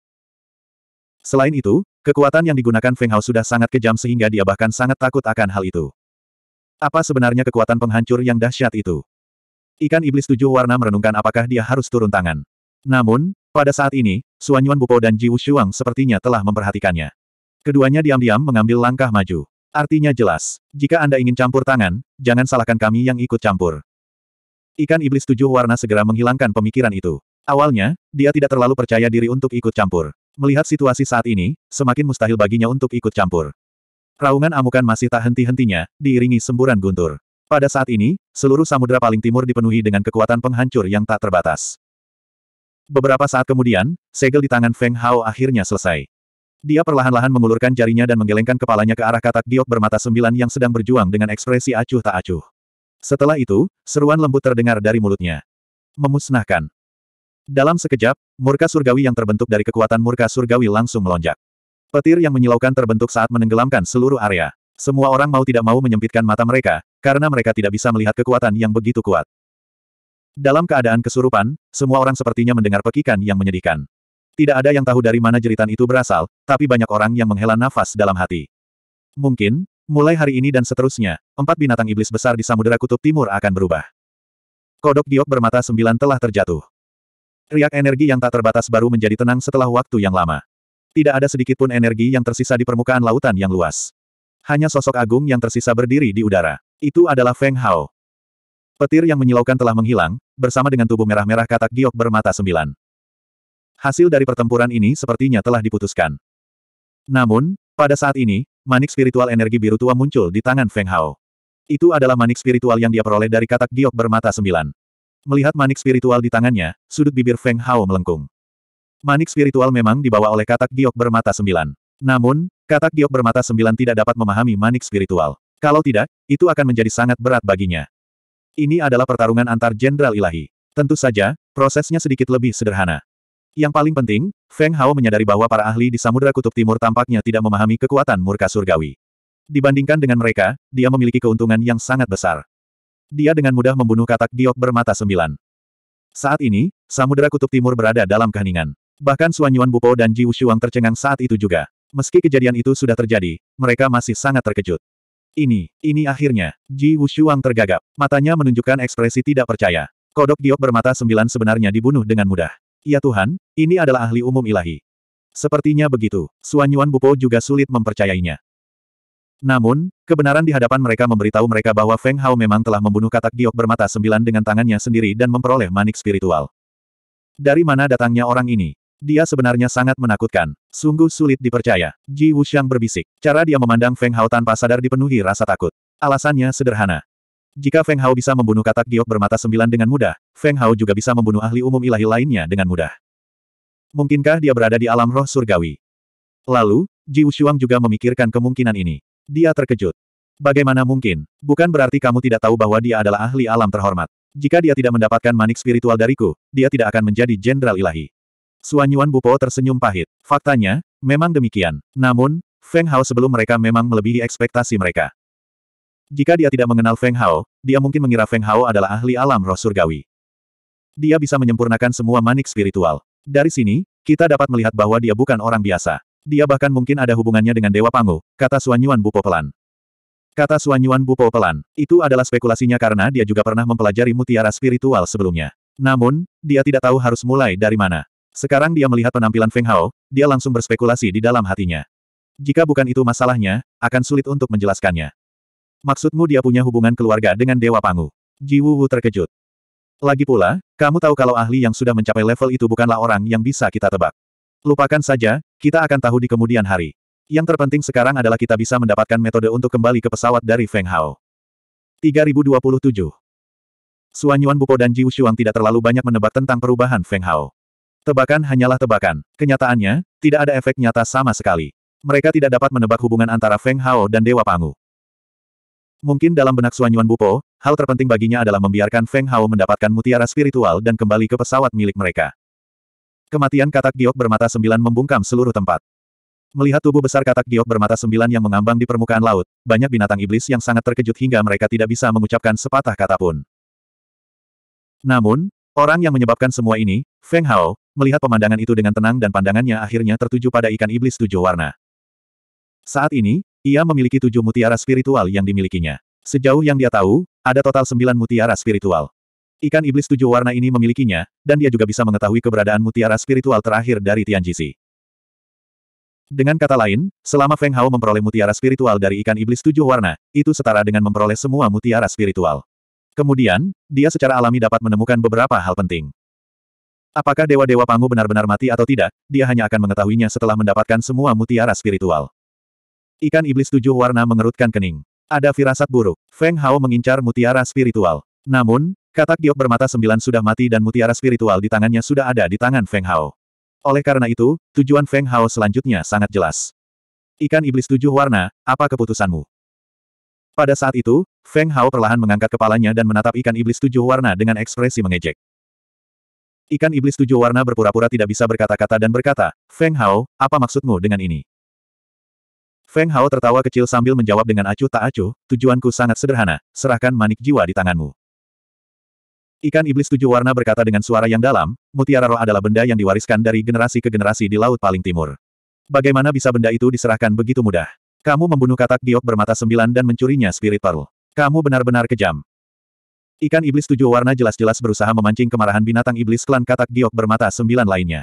Speaker 1: Selain itu, kekuatan yang digunakan Feng Hao sudah sangat kejam sehingga dia bahkan sangat takut akan hal itu. Apa sebenarnya kekuatan penghancur yang dahsyat itu? Ikan iblis tujuh warna merenungkan apakah dia harus turun tangan. Namun, pada saat ini, Suan Yuan Bupo dan Ji Wushuang sepertinya telah memperhatikannya. Keduanya diam-diam mengambil langkah maju. Artinya jelas, jika Anda ingin campur tangan, jangan salahkan kami yang ikut campur. Ikan iblis tujuh warna segera menghilangkan pemikiran itu. Awalnya, dia tidak terlalu percaya diri untuk ikut campur. Melihat situasi saat ini, semakin mustahil baginya untuk ikut campur. Raungan amukan masih tak henti-hentinya, diiringi semburan guntur. Pada saat ini, seluruh samudera paling timur dipenuhi dengan kekuatan penghancur yang tak terbatas. Beberapa saat kemudian, segel di tangan Feng Hao akhirnya selesai. Dia perlahan-lahan mengulurkan jarinya dan menggelengkan kepalanya ke arah katak giok bermata sembilan yang sedang berjuang dengan ekspresi acuh tak acuh. Setelah itu, seruan lembut terdengar dari mulutnya. Memusnahkan. Dalam sekejap, murka surgawi yang terbentuk dari kekuatan murka surgawi langsung melonjak. Petir yang menyilaukan terbentuk saat menenggelamkan seluruh area. Semua orang mau tidak mau menyempitkan mata mereka, karena mereka tidak bisa melihat kekuatan yang begitu kuat. Dalam keadaan kesurupan, semua orang sepertinya mendengar pekikan yang menyedihkan. Tidak ada yang tahu dari mana jeritan itu berasal, tapi banyak orang yang menghela nafas dalam hati. Mungkin, mulai hari ini dan seterusnya, empat binatang iblis besar di Samudera Kutub Timur akan berubah. Kodok giok bermata sembilan telah terjatuh. Riak energi yang tak terbatas baru menjadi tenang setelah waktu yang lama. Tidak ada sedikitpun energi yang tersisa di permukaan lautan yang luas. Hanya sosok agung yang tersisa berdiri di udara. Itu adalah Feng Hao. Petir yang menyilaukan telah menghilang, bersama dengan tubuh merah-merah katak giok bermata sembilan. Hasil dari pertempuran ini sepertinya telah diputuskan. Namun, pada saat ini, manik spiritual energi biru tua muncul di tangan Feng Hao. Itu adalah manik spiritual yang dia peroleh dari katak giok bermata sembilan. Melihat manik spiritual di tangannya, sudut bibir Feng Hao melengkung. Manik spiritual memang dibawa oleh katak giok bermata sembilan. Namun, katak giok bermata sembilan tidak dapat memahami manik spiritual. Kalau tidak, itu akan menjadi sangat berat baginya. Ini adalah pertarungan antar jenderal ilahi. Tentu saja, prosesnya sedikit lebih sederhana. Yang paling penting, Feng Hao menyadari bahwa para ahli di Samudra Kutub Timur tampaknya tidak memahami kekuatan murka surgawi. Dibandingkan dengan mereka, dia memiliki keuntungan yang sangat besar. Dia dengan mudah membunuh katak giok bermata sembilan. Saat ini, Samudera Kutub Timur berada dalam keheningan. Bahkan Suan Yuan Bupo dan Ji Wushuang tercengang saat itu juga. Meski kejadian itu sudah terjadi, mereka masih sangat terkejut. Ini, ini akhirnya, Ji Wushuang tergagap. Matanya menunjukkan ekspresi tidak percaya. Kodok giok bermata sembilan sebenarnya dibunuh dengan mudah. Ya Tuhan, ini adalah ahli umum ilahi. Sepertinya begitu, Suan Yuan Bupo juga sulit mempercayainya. Namun, kebenaran di hadapan mereka memberitahu mereka bahwa Feng Hao memang telah membunuh katak giok bermata sembilan dengan tangannya sendiri dan memperoleh manik spiritual. Dari mana datangnya orang ini? Dia sebenarnya sangat menakutkan. Sungguh sulit dipercaya. Ji Wuxiang berbisik. Cara dia memandang Feng Hao tanpa sadar dipenuhi rasa takut. Alasannya sederhana. Jika Feng Hao bisa membunuh katak giok bermata sembilan dengan mudah, Feng Hao juga bisa membunuh ahli umum ilahi lainnya dengan mudah. Mungkinkah dia berada di alam roh surgawi? Lalu, Ji Wuxiang juga memikirkan kemungkinan ini. Dia terkejut. Bagaimana mungkin? Bukan berarti kamu tidak tahu bahwa dia adalah ahli alam terhormat. Jika dia tidak mendapatkan manik spiritual dariku, dia tidak akan menjadi jenderal ilahi. Suan Yuan Bupo tersenyum pahit. Faktanya, memang demikian. Namun, Feng Hao sebelum mereka memang melebihi ekspektasi mereka. Jika dia tidak mengenal Feng Hao, dia mungkin mengira Feng Hao adalah ahli alam roh surgawi. Dia bisa menyempurnakan semua manik spiritual. Dari sini, kita dapat melihat bahwa dia bukan orang biasa. Dia bahkan mungkin ada hubungannya dengan Dewa Pangu, kata Suanyuan Bupo pelan. Kata Suanyuan Bupo pelan, itu adalah spekulasinya karena dia juga pernah mempelajari mutiara spiritual sebelumnya. Namun, dia tidak tahu harus mulai dari mana. Sekarang dia melihat penampilan Feng Hao, dia langsung berspekulasi di dalam hatinya. Jika bukan itu masalahnya, akan sulit untuk menjelaskannya. Maksudmu dia punya hubungan keluarga dengan Dewa Pangu? Ji Wuwu terkejut. Lagi pula, kamu tahu kalau ahli yang sudah mencapai level itu bukanlah orang yang bisa kita tebak. Lupakan saja, kita akan tahu di kemudian hari. Yang terpenting sekarang adalah kita bisa mendapatkan metode untuk kembali ke pesawat dari Feng Hao. 3027 Suan Yuan Bupo dan Jiu Xuang tidak terlalu banyak menebak tentang perubahan Feng Hao. Tebakan hanyalah tebakan. Kenyataannya, tidak ada efek nyata sama sekali. Mereka tidak dapat menebak hubungan antara Feng Hao dan Dewa Pangu. Mungkin dalam benak Suan Yuan Bupo, hal terpenting baginya adalah membiarkan Feng Hao mendapatkan mutiara spiritual dan kembali ke pesawat milik mereka. Kematian katak giok bermata sembilan membungkam seluruh tempat. Melihat tubuh besar katak giok bermata sembilan yang mengambang di permukaan laut, banyak binatang iblis yang sangat terkejut hingga mereka tidak bisa mengucapkan sepatah kata pun. Namun, orang yang menyebabkan semua ini, Feng Hao, melihat pemandangan itu dengan tenang dan pandangannya akhirnya tertuju pada ikan iblis tujuh warna. Saat ini, ia memiliki tujuh mutiara spiritual yang dimilikinya. Sejauh yang dia tahu, ada total sembilan mutiara spiritual. Ikan iblis tujuh warna ini memilikinya, dan dia juga bisa mengetahui keberadaan mutiara spiritual terakhir dari Tian Tianjisi. Dengan kata lain, selama Feng Hao memperoleh mutiara spiritual dari ikan iblis tujuh warna, itu setara dengan memperoleh semua mutiara spiritual. Kemudian, dia secara alami dapat menemukan beberapa hal penting. Apakah dewa-dewa Pangu benar-benar mati atau tidak, dia hanya akan mengetahuinya setelah mendapatkan semua mutiara spiritual. Ikan iblis tujuh warna mengerutkan kening. Ada firasat buruk. Feng Hao mengincar mutiara spiritual. Namun, Katak giok bermata sembilan sudah mati dan mutiara spiritual di tangannya sudah ada di tangan Feng Hao. Oleh karena itu, tujuan Feng Hao selanjutnya sangat jelas. Ikan iblis tujuh warna, apa keputusanmu? Pada saat itu, Feng Hao perlahan mengangkat kepalanya dan menatap ikan iblis tujuh warna dengan ekspresi mengejek. Ikan iblis tujuh warna berpura-pura tidak bisa berkata-kata dan berkata, Feng Hao, apa maksudmu dengan ini? Feng Hao tertawa kecil sambil menjawab dengan acuh tak acuh, tujuanku sangat sederhana, serahkan manik jiwa di tanganmu. Ikan iblis tujuh warna berkata dengan suara yang dalam, mutiara roh adalah benda yang diwariskan dari generasi ke generasi di Laut Paling Timur. Bagaimana bisa benda itu diserahkan begitu mudah? Kamu membunuh katak giok bermata sembilan dan mencurinya spirit pearl. Kamu benar-benar kejam. Ikan iblis tujuh warna jelas-jelas berusaha memancing kemarahan binatang iblis klan katak giok bermata sembilan lainnya.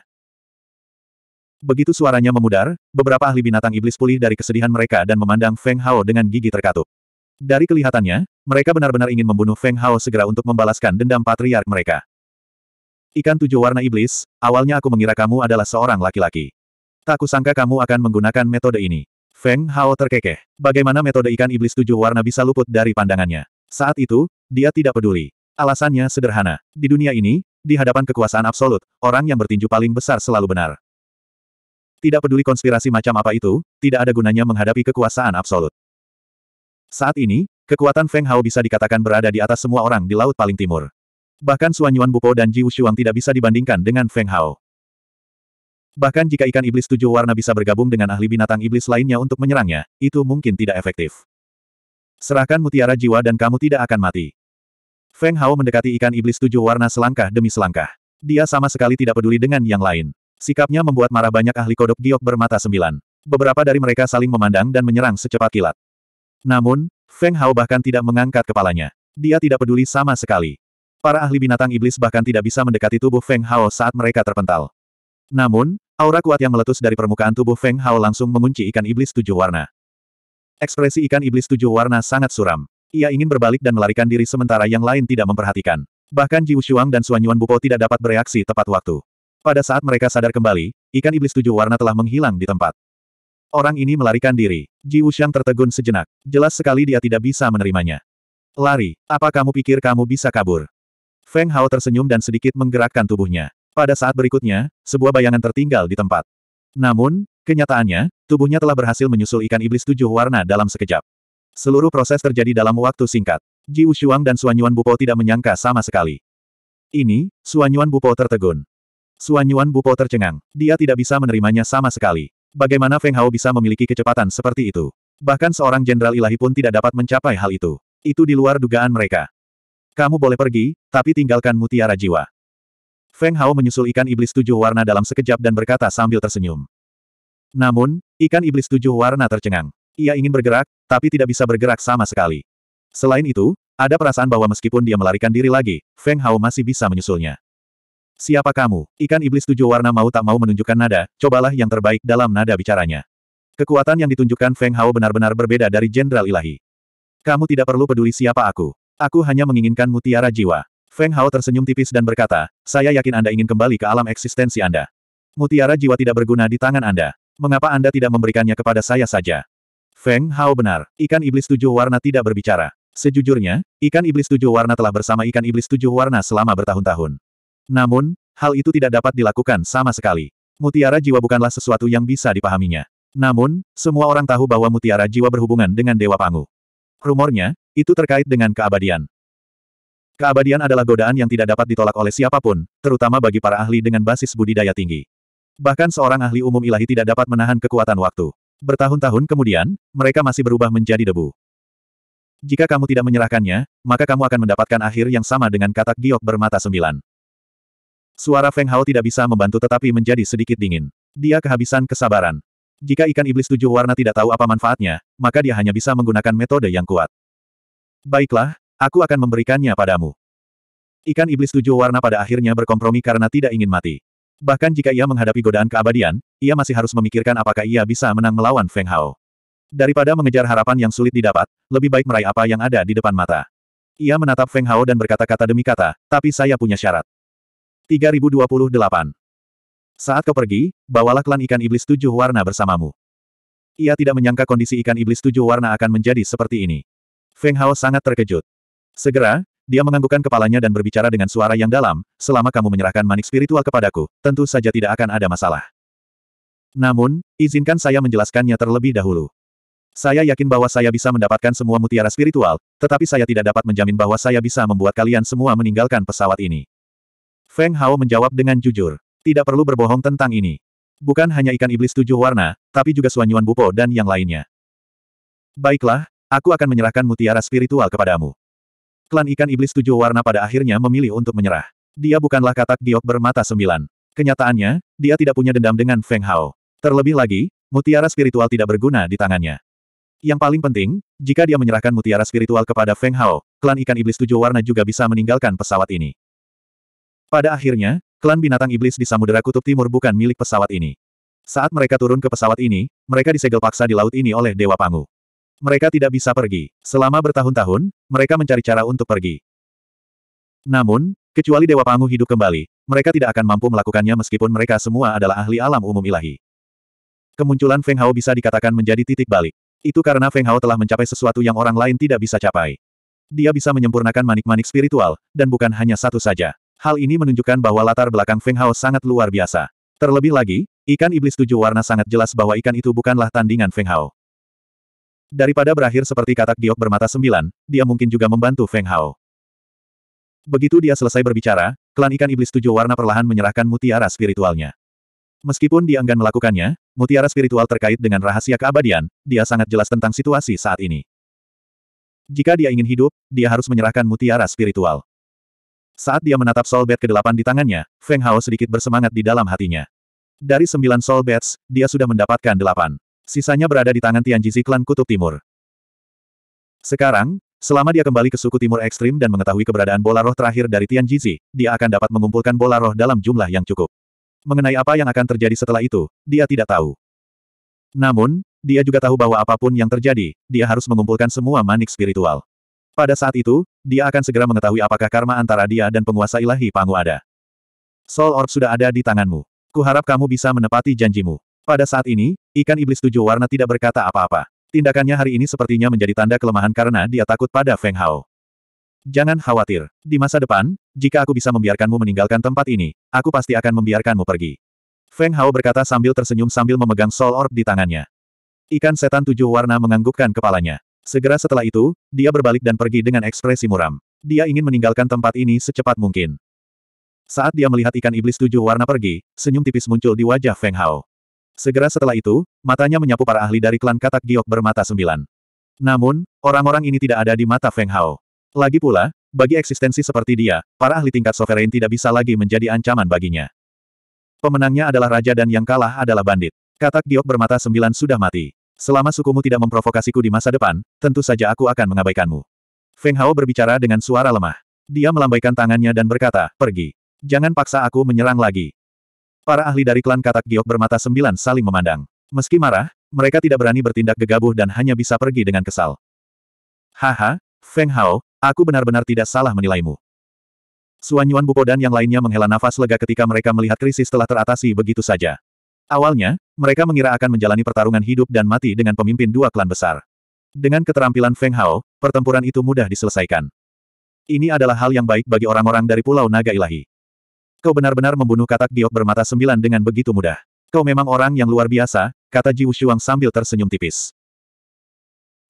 Speaker 1: Begitu suaranya memudar, beberapa ahli binatang iblis pulih dari kesedihan mereka dan memandang Feng Hao dengan gigi terkatup. Dari kelihatannya, mereka benar-benar ingin membunuh Feng Hao segera untuk membalaskan dendam patriark mereka. Ikan tujuh warna iblis, awalnya aku mengira kamu adalah seorang laki-laki. Tak kusangka kamu akan menggunakan metode ini. Feng Hao terkekeh. Bagaimana metode ikan iblis tujuh warna bisa luput dari pandangannya? Saat itu, dia tidak peduli. Alasannya sederhana. Di dunia ini, di hadapan kekuasaan absolut, orang yang bertinju paling besar selalu benar. Tidak peduli konspirasi macam apa itu, tidak ada gunanya menghadapi kekuasaan absolut. Saat ini, kekuatan Feng Hao bisa dikatakan berada di atas semua orang di Laut Paling Timur. Bahkan Suan Yuan Bupo dan Ji Wushuang tidak bisa dibandingkan dengan Feng Hao. Bahkan jika ikan iblis tujuh warna bisa bergabung dengan ahli binatang iblis lainnya untuk menyerangnya, itu mungkin tidak efektif. Serahkan mutiara jiwa dan kamu tidak akan mati. Feng Hao mendekati ikan iblis tujuh warna selangkah demi selangkah. Dia sama sekali tidak peduli dengan yang lain. Sikapnya membuat marah banyak ahli kodok giok bermata sembilan. Beberapa dari mereka saling memandang dan menyerang secepat kilat. Namun, Feng Hao bahkan tidak mengangkat kepalanya. Dia tidak peduli sama sekali. Para ahli binatang iblis bahkan tidak bisa mendekati tubuh Feng Hao saat mereka terpental. Namun, aura kuat yang meletus dari permukaan tubuh Feng Hao langsung mengunci ikan iblis tujuh warna. Ekspresi ikan iblis tujuh warna sangat suram. Ia ingin berbalik dan melarikan diri sementara yang lain tidak memperhatikan. Bahkan Ji Shuang dan Suanyuan Yuan Bupo tidak dapat bereaksi tepat waktu. Pada saat mereka sadar kembali, ikan iblis tujuh warna telah menghilang di tempat. Orang ini melarikan diri. Ji Wuxiang tertegun sejenak. Jelas sekali dia tidak bisa menerimanya. Lari, apa kamu pikir kamu bisa kabur? Feng Hao tersenyum dan sedikit menggerakkan tubuhnya. Pada saat berikutnya, sebuah bayangan tertinggal di tempat. Namun, kenyataannya, tubuhnya telah berhasil menyusul ikan iblis tujuh warna dalam sekejap. Seluruh proses terjadi dalam waktu singkat. Ji Ushuang dan Suanyuan Bupo tidak menyangka sama sekali. Ini, Suanyuan Bupo tertegun. Suanyuan Bupo tercengang. Dia tidak bisa menerimanya sama sekali. Bagaimana Feng Hao bisa memiliki kecepatan seperti itu? Bahkan seorang jenderal ilahi pun tidak dapat mencapai hal itu. Itu di luar dugaan mereka. Kamu boleh pergi, tapi tinggalkan mutiara jiwa. Feng Hao menyusul ikan iblis tujuh warna dalam sekejap dan berkata sambil tersenyum. Namun, ikan iblis tujuh warna tercengang. Ia ingin bergerak, tapi tidak bisa bergerak sama sekali. Selain itu, ada perasaan bahwa meskipun dia melarikan diri lagi, Feng Hao masih bisa menyusulnya. Siapa kamu? Ikan iblis tujuh warna mau tak mau menunjukkan nada, cobalah yang terbaik dalam nada bicaranya. Kekuatan yang ditunjukkan Feng Hao benar-benar berbeda dari Jenderal Ilahi. Kamu tidak perlu peduli siapa aku. Aku hanya menginginkan mutiara jiwa. Feng Hao tersenyum tipis dan berkata, saya yakin Anda ingin kembali ke alam eksistensi Anda. Mutiara jiwa tidak berguna di tangan Anda. Mengapa Anda tidak memberikannya kepada saya saja? Feng Hao benar, ikan iblis tujuh warna tidak berbicara. Sejujurnya, ikan iblis tujuh warna telah bersama ikan iblis tujuh warna selama bertahun-tahun. Namun, hal itu tidak dapat dilakukan sama sekali. Mutiara jiwa bukanlah sesuatu yang bisa dipahaminya. Namun, semua orang tahu bahwa mutiara jiwa berhubungan dengan Dewa Pangu. Rumornya, itu terkait dengan keabadian. Keabadian adalah godaan yang tidak dapat ditolak oleh siapapun, terutama bagi para ahli dengan basis budidaya tinggi. Bahkan seorang ahli umum ilahi tidak dapat menahan kekuatan waktu. Bertahun-tahun kemudian, mereka masih berubah menjadi debu. Jika kamu tidak menyerahkannya, maka kamu akan mendapatkan akhir yang sama dengan katak giok bermata sembilan. Suara Feng Hao tidak bisa membantu tetapi menjadi sedikit dingin. Dia kehabisan kesabaran. Jika ikan iblis tujuh warna tidak tahu apa manfaatnya, maka dia hanya bisa menggunakan metode yang kuat. Baiklah, aku akan memberikannya padamu. Ikan iblis tujuh warna pada akhirnya berkompromi karena tidak ingin mati. Bahkan jika ia menghadapi godaan keabadian, ia masih harus memikirkan apakah ia bisa menang melawan Feng Hao. Daripada mengejar harapan yang sulit didapat, lebih baik meraih apa yang ada di depan mata. Ia menatap Feng Hao dan berkata-kata demi kata, tapi saya punya syarat. 3028. Saat kau pergi, bawalah klan ikan iblis tujuh warna bersamamu. Ia tidak menyangka kondisi ikan iblis tujuh warna akan menjadi seperti ini. Feng Hao sangat terkejut. Segera, dia menganggukkan kepalanya dan berbicara dengan suara yang dalam, selama kamu menyerahkan manik spiritual kepadaku, tentu saja tidak akan ada masalah. Namun, izinkan saya menjelaskannya terlebih dahulu. Saya yakin bahwa saya bisa mendapatkan semua mutiara spiritual, tetapi saya tidak dapat menjamin bahwa saya bisa membuat kalian semua meninggalkan pesawat ini. Feng Hao menjawab dengan jujur. Tidak perlu berbohong tentang ini. Bukan hanya ikan iblis tujuh warna, tapi juga Suanyuan Bupo dan yang lainnya. Baiklah, aku akan menyerahkan mutiara spiritual kepadamu. Klan ikan iblis tujuh warna pada akhirnya memilih untuk menyerah. Dia bukanlah katak giok bermata sembilan. Kenyataannya, dia tidak punya dendam dengan Feng Hao. Terlebih lagi, mutiara spiritual tidak berguna di tangannya. Yang paling penting, jika dia menyerahkan mutiara spiritual kepada Feng Hao, klan ikan iblis tujuh warna juga bisa meninggalkan pesawat ini. Pada akhirnya, klan binatang iblis di Samudera Kutub Timur bukan milik pesawat ini. Saat mereka turun ke pesawat ini, mereka disegel paksa di laut ini oleh Dewa Pangu. Mereka tidak bisa pergi. Selama bertahun-tahun, mereka mencari cara untuk pergi. Namun, kecuali Dewa Pangu hidup kembali, mereka tidak akan mampu melakukannya meskipun mereka semua adalah ahli alam umum ilahi. Kemunculan Feng Hao bisa dikatakan menjadi titik balik. Itu karena Feng Hao telah mencapai sesuatu yang orang lain tidak bisa capai. Dia bisa menyempurnakan manik-manik spiritual, dan bukan hanya satu saja. Hal ini menunjukkan bahwa latar belakang Feng Hao sangat luar biasa. Terlebih lagi, ikan iblis tujuh warna sangat jelas bahwa ikan itu bukanlah tandingan Feng Hao. Daripada berakhir seperti katak giok bermata sembilan, dia mungkin juga membantu Feng Hao. Begitu dia selesai berbicara, klan ikan iblis tujuh warna perlahan menyerahkan mutiara spiritualnya. Meskipun dia enggan melakukannya, mutiara spiritual terkait dengan rahasia keabadian, dia sangat jelas tentang situasi saat ini. Jika dia ingin hidup, dia harus menyerahkan mutiara spiritual. Saat dia menatap soul bed ke-8 di tangannya, Feng Hao sedikit bersemangat di dalam hatinya. Dari sembilan soul beds, dia sudah mendapatkan delapan. Sisanya berada di tangan Tian Tianjizi klan Kutub Timur. Sekarang, selama dia kembali ke suku Timur Ekstrim dan mengetahui keberadaan bola roh terakhir dari Tian Tianjizi, dia akan dapat mengumpulkan bola roh dalam jumlah yang cukup. Mengenai apa yang akan terjadi setelah itu, dia tidak tahu. Namun, dia juga tahu bahwa apapun yang terjadi, dia harus mengumpulkan semua manik spiritual. Pada saat itu, dia akan segera mengetahui apakah karma antara dia dan penguasa ilahi Pangu ada. Soul Orb sudah ada di tanganmu. Kuharap kamu bisa menepati janjimu. Pada saat ini, ikan iblis tujuh warna tidak berkata apa-apa. Tindakannya hari ini sepertinya menjadi tanda kelemahan karena dia takut pada Feng Hao. Jangan khawatir. Di masa depan, jika aku bisa membiarkanmu meninggalkan tempat ini, aku pasti akan membiarkanmu pergi. Feng Hao berkata sambil tersenyum sambil memegang Soul Orb di tangannya. Ikan setan tujuh warna menganggukkan kepalanya. Segera setelah itu, dia berbalik dan pergi dengan ekspresi muram. Dia ingin meninggalkan tempat ini secepat mungkin. Saat dia melihat ikan iblis tujuh warna pergi, senyum tipis muncul di wajah Feng Hao. Segera setelah itu, matanya menyapu para ahli dari klan katak giok bermata sembilan. Namun, orang-orang ini tidak ada di mata Feng Hao. Lagi pula, bagi eksistensi seperti dia, para ahli tingkat sovereign tidak bisa lagi menjadi ancaman baginya. Pemenangnya adalah raja dan yang kalah adalah bandit. Katak giok bermata sembilan sudah mati. Selama sukumu tidak memprovokasiku di masa depan, tentu saja aku akan mengabaikanmu. Feng Hao berbicara dengan suara lemah. Dia melambaikan tangannya dan berkata, pergi. Jangan paksa aku menyerang lagi. Para ahli dari klan katak giok bermata sembilan saling memandang. Meski marah, mereka tidak berani bertindak gegabah dan hanya bisa pergi dengan kesal. Haha, Feng Hao, aku benar-benar tidak salah menilaimu. Suanyuan Bupodan Bupo dan yang lainnya menghela nafas lega ketika mereka melihat krisis telah teratasi begitu saja. Awalnya, mereka mengira akan menjalani pertarungan hidup dan mati dengan pemimpin dua klan besar. Dengan keterampilan Feng Hao, pertempuran itu mudah diselesaikan. Ini adalah hal yang baik bagi orang-orang dari Pulau Naga Ilahi. Kau benar-benar membunuh katak giok bermata sembilan dengan begitu mudah. Kau memang orang yang luar biasa, kata Ji Wushuang sambil tersenyum tipis.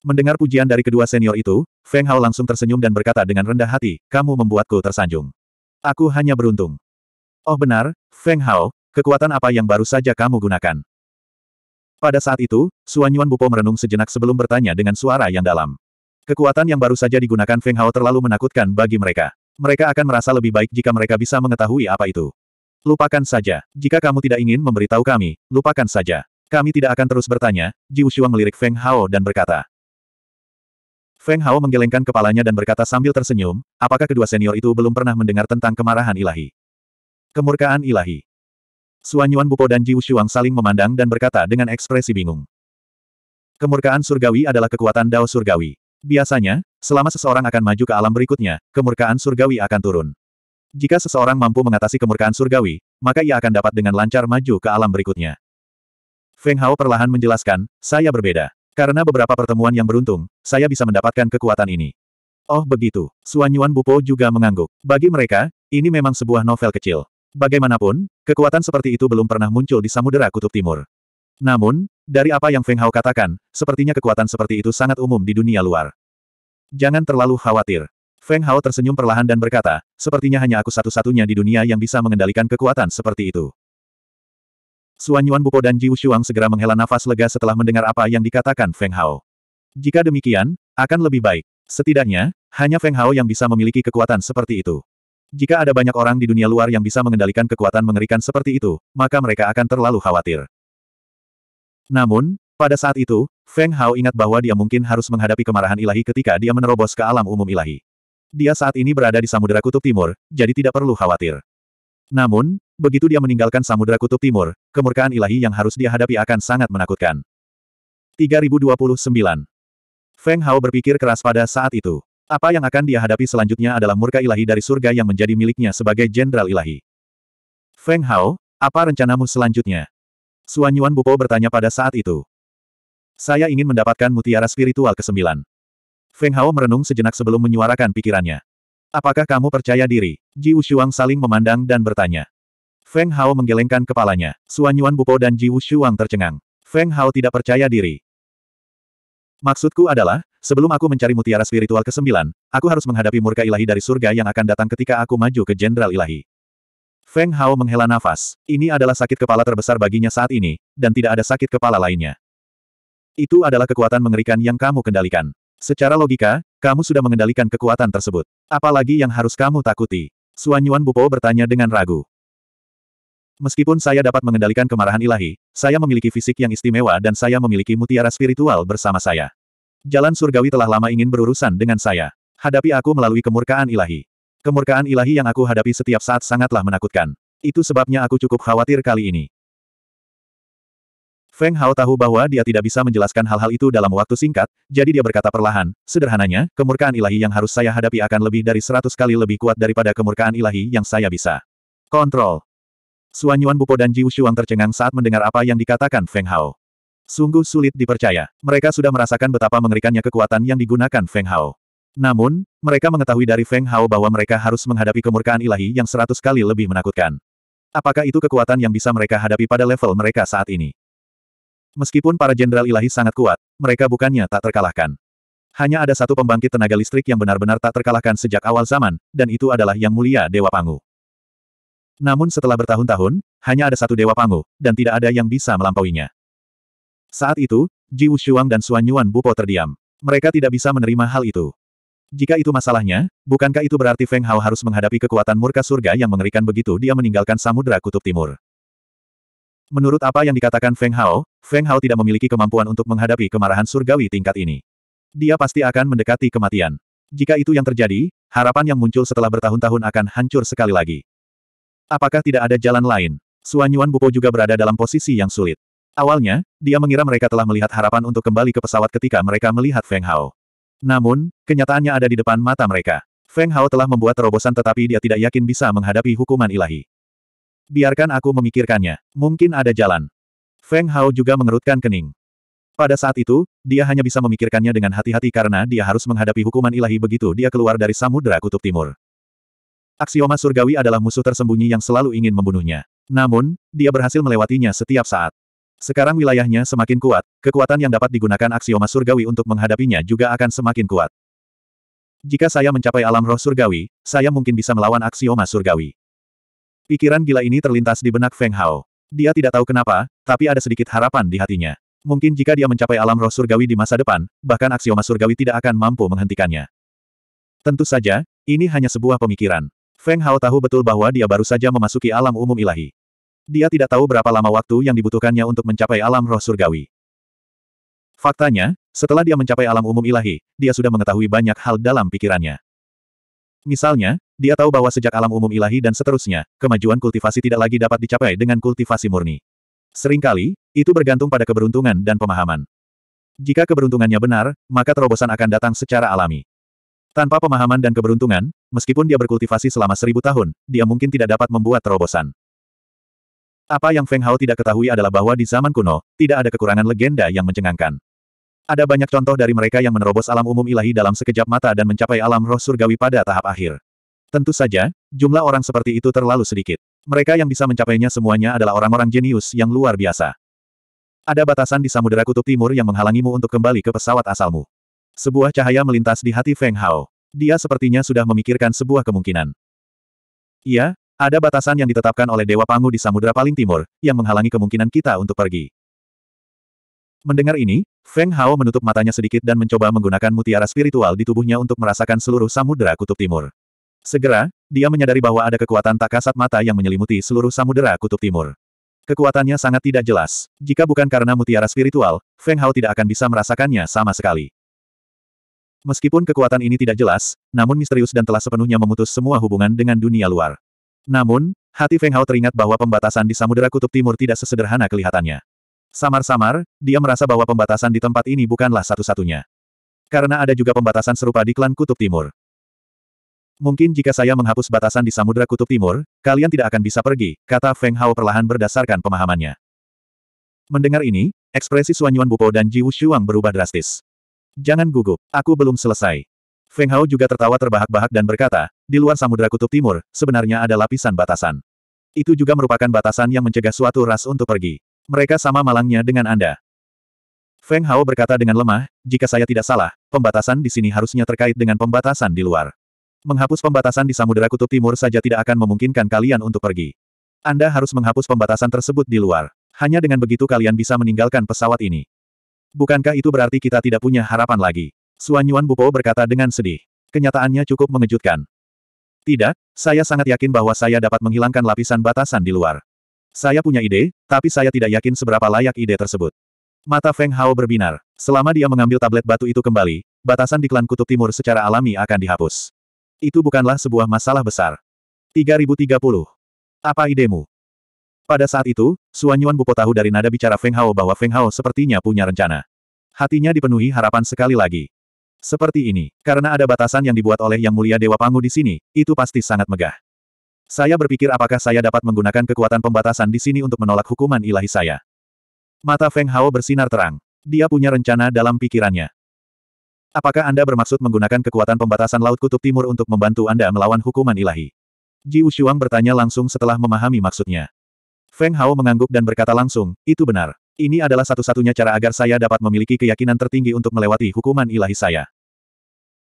Speaker 1: Mendengar pujian dari kedua senior itu, Feng Hao langsung tersenyum dan berkata dengan rendah hati, kamu membuatku tersanjung. Aku hanya beruntung. Oh benar, Feng Hao, Kekuatan apa yang baru saja kamu gunakan? Pada saat itu, Suanyuan Bupo merenung sejenak sebelum bertanya dengan suara yang dalam. Kekuatan yang baru saja digunakan Feng Hao terlalu menakutkan bagi mereka. Mereka akan merasa lebih baik jika mereka bisa mengetahui apa itu. Lupakan saja. Jika kamu tidak ingin memberitahu kami, lupakan saja. Kami tidak akan terus bertanya, Ji melirik Feng Hao dan berkata. Feng Hao menggelengkan kepalanya dan berkata sambil tersenyum, apakah kedua senior itu belum pernah mendengar tentang kemarahan ilahi? Kemurkaan ilahi. Suan Yuan Bupo dan Jiu Shuang saling memandang dan berkata dengan ekspresi bingung. Kemurkaan surgawi adalah kekuatan Dao surgawi. Biasanya, selama seseorang akan maju ke alam berikutnya, kemurkaan surgawi akan turun. Jika seseorang mampu mengatasi kemurkaan surgawi, maka ia akan dapat dengan lancar maju ke alam berikutnya. Feng Hao perlahan menjelaskan, saya berbeda. Karena beberapa pertemuan yang beruntung, saya bisa mendapatkan kekuatan ini. Oh begitu, Suan Yuan Bupo juga mengangguk. Bagi mereka, ini memang sebuah novel kecil. Bagaimanapun, kekuatan seperti itu belum pernah muncul di Samudera Kutub Timur. Namun, dari apa yang Feng Hao katakan, sepertinya kekuatan seperti itu sangat umum di dunia luar. Jangan terlalu khawatir. Feng Hao tersenyum perlahan dan berkata, sepertinya hanya aku satu-satunya di dunia yang bisa mengendalikan kekuatan seperti itu. Suan Yuan Bupo dan Ji Wushuang segera menghela nafas lega setelah mendengar apa yang dikatakan Feng Hao. Jika demikian, akan lebih baik. Setidaknya, hanya Feng Hao yang bisa memiliki kekuatan seperti itu. Jika ada banyak orang di dunia luar yang bisa mengendalikan kekuatan mengerikan seperti itu, maka mereka akan terlalu khawatir. Namun, pada saat itu, Feng Hao ingat bahwa dia mungkin harus menghadapi kemarahan ilahi ketika dia menerobos ke alam umum ilahi. Dia saat ini berada di Samudera Kutub Timur, jadi tidak perlu khawatir. Namun, begitu dia meninggalkan Samudera Kutub Timur, kemurkaan ilahi yang harus dia hadapi akan sangat menakutkan. 3029 Feng Hao berpikir keras pada saat itu. Apa yang akan dia hadapi selanjutnya adalah murka ilahi dari surga yang menjadi miliknya sebagai jenderal ilahi. Feng Hao, apa rencanamu selanjutnya? Suan Yuan Bupo bertanya pada saat itu. Saya ingin mendapatkan mutiara spiritual ke-9. Feng Hao merenung sejenak sebelum menyuarakan pikirannya. Apakah kamu percaya diri? Ji Wushuang saling memandang dan bertanya. Feng Hao menggelengkan kepalanya. Suan Yuan Bupo dan Ji Wushuang tercengang. Feng Hao tidak percaya diri. Maksudku adalah, sebelum aku mencari mutiara spiritual ke-9, aku harus menghadapi murka ilahi dari surga yang akan datang ketika aku maju ke jenderal ilahi. Feng Hao menghela nafas. Ini adalah sakit kepala terbesar baginya saat ini, dan tidak ada sakit kepala lainnya. Itu adalah kekuatan mengerikan yang kamu kendalikan. Secara logika, kamu sudah mengendalikan kekuatan tersebut. Apalagi yang harus kamu takuti? Suanyuan Bupo bertanya dengan ragu. Meskipun saya dapat mengendalikan kemarahan ilahi, saya memiliki fisik yang istimewa dan saya memiliki mutiara spiritual bersama saya. Jalan surgawi telah lama ingin berurusan dengan saya. Hadapi aku melalui kemurkaan ilahi. Kemurkaan ilahi yang aku hadapi setiap saat sangatlah menakutkan. Itu sebabnya aku cukup khawatir kali ini. Feng Hao tahu bahwa dia tidak bisa menjelaskan hal-hal itu dalam waktu singkat, jadi dia berkata perlahan, sederhananya, kemurkaan ilahi yang harus saya hadapi akan lebih dari seratus kali lebih kuat daripada kemurkaan ilahi yang saya bisa. Kontrol. Suan Yuan Bupo dan Jiu Shuang tercengang saat mendengar apa yang dikatakan Feng Hao. Sungguh sulit dipercaya. Mereka sudah merasakan betapa mengerikannya kekuatan yang digunakan Feng Hao. Namun, mereka mengetahui dari Feng Hao bahwa mereka harus menghadapi kemurkaan ilahi yang seratus kali lebih menakutkan. Apakah itu kekuatan yang bisa mereka hadapi pada level mereka saat ini? Meskipun para jenderal ilahi sangat kuat, mereka bukannya tak terkalahkan. Hanya ada satu pembangkit tenaga listrik yang benar-benar tak terkalahkan sejak awal zaman, dan itu adalah Yang Mulia Dewa Pangu. Namun setelah bertahun-tahun, hanya ada satu Dewa Pangu, dan tidak ada yang bisa melampauinya. Saat itu, Ji Wushuang dan Suanyuan Yuan Bupo terdiam. Mereka tidak bisa menerima hal itu. Jika itu masalahnya, bukankah itu berarti Feng Hao harus menghadapi kekuatan murka surga yang mengerikan begitu dia meninggalkan Samudra Kutub Timur? Menurut apa yang dikatakan Feng Hao, Feng Hao tidak memiliki kemampuan untuk menghadapi kemarahan surgawi tingkat ini. Dia pasti akan mendekati kematian. Jika itu yang terjadi, harapan yang muncul setelah bertahun-tahun akan hancur sekali lagi. Apakah tidak ada jalan lain? Suanyuan Yuan Bupo juga berada dalam posisi yang sulit. Awalnya, dia mengira mereka telah melihat harapan untuk kembali ke pesawat ketika mereka melihat Feng Hao. Namun, kenyataannya ada di depan mata mereka. Feng Hao telah membuat terobosan tetapi dia tidak yakin bisa menghadapi hukuman ilahi. Biarkan aku memikirkannya. Mungkin ada jalan. Feng Hao juga mengerutkan kening. Pada saat itu, dia hanya bisa memikirkannya dengan hati-hati karena dia harus menghadapi hukuman ilahi begitu dia keluar dari samudra kutub timur. Aksioma surgawi adalah musuh tersembunyi yang selalu ingin membunuhnya. Namun, dia berhasil melewatinya setiap saat. Sekarang wilayahnya semakin kuat, kekuatan yang dapat digunakan aksioma surgawi untuk menghadapinya juga akan semakin kuat. Jika saya mencapai alam roh surgawi, saya mungkin bisa melawan aksioma surgawi. Pikiran gila ini terlintas di benak Feng Hao. Dia tidak tahu kenapa, tapi ada sedikit harapan di hatinya. Mungkin jika dia mencapai alam roh surgawi di masa depan, bahkan aksioma surgawi tidak akan mampu menghentikannya. Tentu saja, ini hanya sebuah pemikiran. Feng Hao tahu betul bahwa dia baru saja memasuki alam umum ilahi. Dia tidak tahu berapa lama waktu yang dibutuhkannya untuk mencapai alam roh surgawi. Faktanya, setelah dia mencapai alam umum ilahi, dia sudah mengetahui banyak hal dalam pikirannya. Misalnya, dia tahu bahwa sejak alam umum ilahi dan seterusnya, kemajuan kultivasi tidak lagi dapat dicapai dengan kultivasi murni. Seringkali, itu bergantung pada keberuntungan dan pemahaman. Jika keberuntungannya benar, maka terobosan akan datang secara alami. Tanpa pemahaman dan keberuntungan, meskipun dia berkultivasi selama seribu tahun, dia mungkin tidak dapat membuat terobosan. Apa yang Feng Hao tidak ketahui adalah bahwa di zaman kuno, tidak ada kekurangan legenda yang mencengangkan. Ada banyak contoh dari mereka yang menerobos alam umum ilahi dalam sekejap mata dan mencapai alam roh surgawi pada tahap akhir. Tentu saja, jumlah orang seperti itu terlalu sedikit. Mereka yang bisa mencapainya semuanya adalah orang-orang jenius yang luar biasa. Ada batasan di Samudera Kutub Timur yang menghalangimu untuk kembali ke pesawat asalmu. Sebuah cahaya melintas di hati Feng Hao. Dia sepertinya sudah memikirkan sebuah kemungkinan. Iya, ada batasan yang ditetapkan oleh Dewa Pangu di Samudra Paling Timur, yang menghalangi kemungkinan kita untuk pergi. Mendengar ini, Feng Hao menutup matanya sedikit dan mencoba menggunakan mutiara spiritual di tubuhnya untuk merasakan seluruh samudera kutub timur. Segera, dia menyadari bahwa ada kekuatan tak kasat mata yang menyelimuti seluruh samudera kutub timur. Kekuatannya sangat tidak jelas. Jika bukan karena mutiara spiritual, Feng Hao tidak akan bisa merasakannya sama sekali. Meskipun kekuatan ini tidak jelas, namun misterius dan telah sepenuhnya memutus semua hubungan dengan dunia luar. Namun, hati Feng Hao teringat bahwa pembatasan di Samudera Kutub Timur tidak sesederhana kelihatannya. Samar-samar, dia merasa bahwa pembatasan di tempat ini bukanlah satu-satunya. Karena ada juga pembatasan serupa di klan Kutub Timur. Mungkin jika saya menghapus batasan di Samudera Kutub Timur, kalian tidak akan bisa pergi, kata Feng Hao perlahan berdasarkan pemahamannya. Mendengar ini, ekspresi Suanyuan Bupo dan Ji Wushuang berubah drastis. Jangan gugup, aku belum selesai. Feng Hao juga tertawa terbahak-bahak dan berkata, di luar samudera Kutub Timur, sebenarnya ada lapisan batasan. Itu juga merupakan batasan yang mencegah suatu ras untuk pergi. Mereka sama malangnya dengan Anda. Feng Hao berkata dengan lemah, jika saya tidak salah, pembatasan di sini harusnya terkait dengan pembatasan di luar. Menghapus pembatasan di samudera Kutub Timur saja tidak akan memungkinkan kalian untuk pergi. Anda harus menghapus pembatasan tersebut di luar. Hanya dengan begitu kalian bisa meninggalkan pesawat ini. Bukankah itu berarti kita tidak punya harapan lagi? Suanyuan Yuan Bupo berkata dengan sedih. Kenyataannya cukup mengejutkan. Tidak, saya sangat yakin bahwa saya dapat menghilangkan lapisan batasan di luar. Saya punya ide, tapi saya tidak yakin seberapa layak ide tersebut. Mata Feng Hao berbinar. Selama dia mengambil tablet batu itu kembali, batasan di klan Kutub Timur secara alami akan dihapus. Itu bukanlah sebuah masalah besar. 3030. Apa idemu? Pada saat itu, Suan Yuan Bupo tahu dari nada bicara Feng Hao bahwa Feng Hao sepertinya punya rencana. Hatinya dipenuhi harapan sekali lagi. Seperti ini, karena ada batasan yang dibuat oleh Yang Mulia Dewa Pangu di sini, itu pasti sangat megah. Saya berpikir apakah saya dapat menggunakan kekuatan pembatasan di sini untuk menolak hukuman ilahi saya. Mata Feng Hao bersinar terang. Dia punya rencana dalam pikirannya. Apakah Anda bermaksud menggunakan kekuatan pembatasan Laut Kutub Timur untuk membantu Anda melawan hukuman ilahi? Ji Ushuang bertanya langsung setelah memahami maksudnya. Feng Hao mengangguk dan berkata langsung, itu benar. Ini adalah satu-satunya cara agar saya dapat memiliki keyakinan tertinggi untuk melewati hukuman ilahi saya.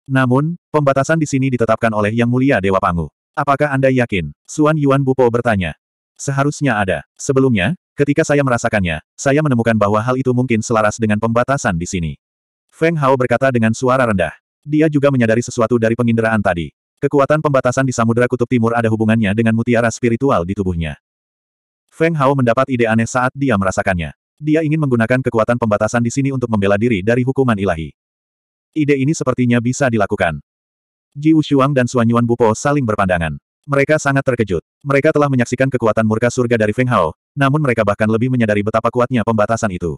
Speaker 1: Namun, pembatasan di sini ditetapkan oleh Yang Mulia Dewa Pangu. Apakah Anda yakin? Suan Yuan Bupo bertanya. Seharusnya ada. Sebelumnya, ketika saya merasakannya, saya menemukan bahwa hal itu mungkin selaras dengan pembatasan di sini. Feng Hao berkata dengan suara rendah. Dia juga menyadari sesuatu dari penginderaan tadi. Kekuatan pembatasan di Samudra Kutub Timur ada hubungannya dengan mutiara spiritual di tubuhnya. Feng Hao mendapat ide aneh saat dia merasakannya. Dia ingin menggunakan kekuatan pembatasan di sini untuk membela diri dari hukuman ilahi. Ide ini sepertinya bisa dilakukan. Ji Wushuang dan Suan Yuan Bupo saling berpandangan. Mereka sangat terkejut. Mereka telah menyaksikan kekuatan murka surga dari Feng Hao, namun mereka bahkan lebih menyadari betapa kuatnya pembatasan itu.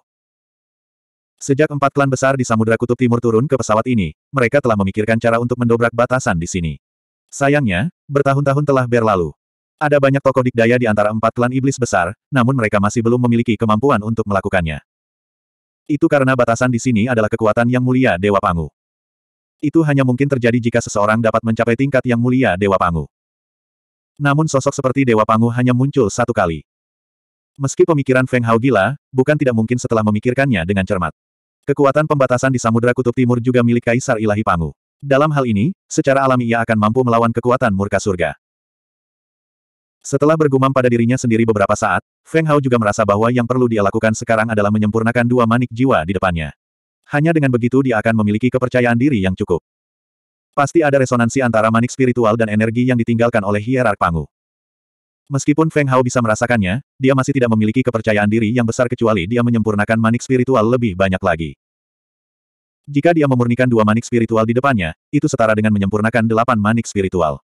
Speaker 1: Sejak empat klan besar di Samudra Kutub Timur turun ke pesawat ini, mereka telah memikirkan cara untuk mendobrak batasan di sini. Sayangnya, bertahun-tahun telah berlalu. Ada banyak tokoh dikdaya di antara empat klan iblis besar, namun mereka masih belum memiliki kemampuan untuk melakukannya. Itu karena batasan di sini adalah kekuatan yang mulia Dewa Pangu. Itu hanya mungkin terjadi jika seseorang dapat mencapai tingkat yang mulia Dewa Pangu. Namun sosok seperti Dewa Pangu hanya muncul satu kali. Meski pemikiran Feng Hao gila, bukan tidak mungkin setelah memikirkannya dengan cermat. Kekuatan pembatasan di Samudra Kutub Timur juga milik Kaisar Ilahi Pangu. Dalam hal ini, secara alami ia akan mampu melawan kekuatan murka surga. Setelah bergumam pada dirinya sendiri beberapa saat, Feng Hao juga merasa bahwa yang perlu dia lakukan sekarang adalah menyempurnakan dua manik jiwa di depannya. Hanya dengan begitu dia akan memiliki kepercayaan diri yang cukup. Pasti ada resonansi antara manik spiritual dan energi yang ditinggalkan oleh hierark Pangu. Meskipun Feng Hao bisa merasakannya, dia masih tidak memiliki kepercayaan diri yang besar kecuali dia menyempurnakan manik spiritual lebih banyak lagi. Jika dia memurnikan dua manik spiritual di depannya, itu setara dengan menyempurnakan delapan manik spiritual.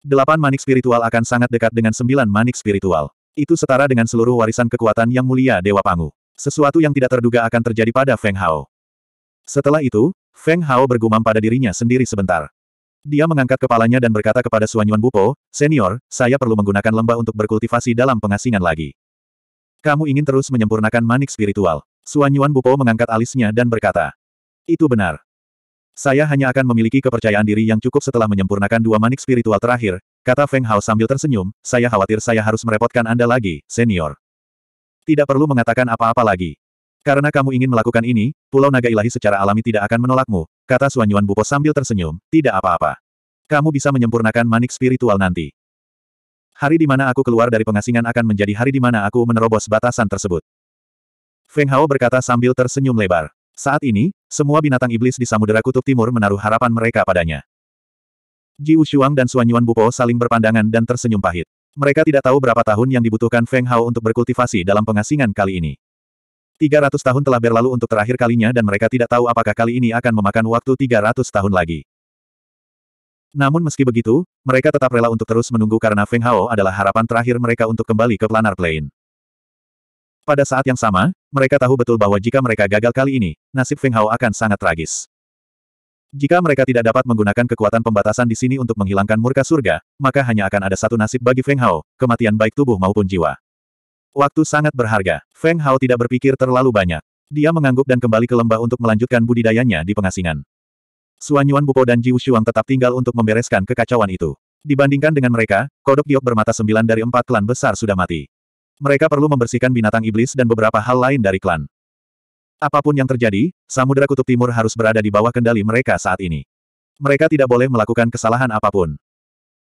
Speaker 1: Delapan manik spiritual akan sangat dekat dengan sembilan manik spiritual. Itu setara dengan seluruh warisan kekuatan yang mulia Dewa Pangu. Sesuatu yang tidak terduga akan terjadi pada Feng Hao. Setelah itu, Feng Hao bergumam pada dirinya sendiri sebentar. Dia mengangkat kepalanya dan berkata kepada Suanyuan Bupo, Senior, saya perlu menggunakan lembah untuk berkultivasi dalam pengasingan lagi. Kamu ingin terus menyempurnakan manik spiritual. Suanyuan Bupo mengangkat alisnya dan berkata, Itu benar. Saya hanya akan memiliki kepercayaan diri yang cukup setelah menyempurnakan dua manik spiritual terakhir, kata Feng Hao sambil tersenyum, saya khawatir saya harus merepotkan Anda lagi, senior. Tidak perlu mengatakan apa-apa lagi. Karena kamu ingin melakukan ini, Pulau Naga Ilahi secara alami tidak akan menolakmu, kata Suanyuan Yuan Bupo sambil tersenyum, tidak apa-apa. Kamu bisa menyempurnakan manik spiritual nanti. Hari di mana aku keluar dari pengasingan akan menjadi hari di mana aku menerobos batasan tersebut. Feng Hao berkata sambil tersenyum lebar. Saat ini, semua binatang iblis di Samudera Kutub Timur menaruh harapan mereka padanya. Ji Ushuang dan suanyuan Yuan Bupo saling berpandangan dan tersenyum pahit. Mereka tidak tahu berapa tahun yang dibutuhkan Feng Hao untuk berkultivasi dalam pengasingan kali ini. 300 tahun telah berlalu untuk terakhir kalinya dan mereka tidak tahu apakah kali ini akan memakan waktu 300 tahun lagi. Namun meski begitu, mereka tetap rela untuk terus menunggu karena Feng Hao adalah harapan terakhir mereka untuk kembali ke planar plain pada saat yang sama, mereka tahu betul bahwa jika mereka gagal kali ini, nasib Feng Hao akan sangat tragis. Jika mereka tidak dapat menggunakan kekuatan pembatasan di sini untuk menghilangkan murka surga, maka hanya akan ada satu nasib bagi Feng Hao, kematian baik tubuh maupun jiwa. Waktu sangat berharga. Feng Hao tidak berpikir terlalu banyak. Dia mengangguk dan kembali ke lembah untuk melanjutkan budidayanya di pengasingan. Suanyuan Bupo dan Jiu Shuang tetap tinggal untuk membereskan kekacauan itu. Dibandingkan dengan mereka, kodok giok bermata sembilan dari empat klan besar sudah mati mereka perlu membersihkan binatang iblis dan beberapa hal lain dari klan. Apapun yang terjadi, Samudera Kutub Timur harus berada di bawah kendali mereka saat ini. Mereka tidak boleh melakukan kesalahan apapun.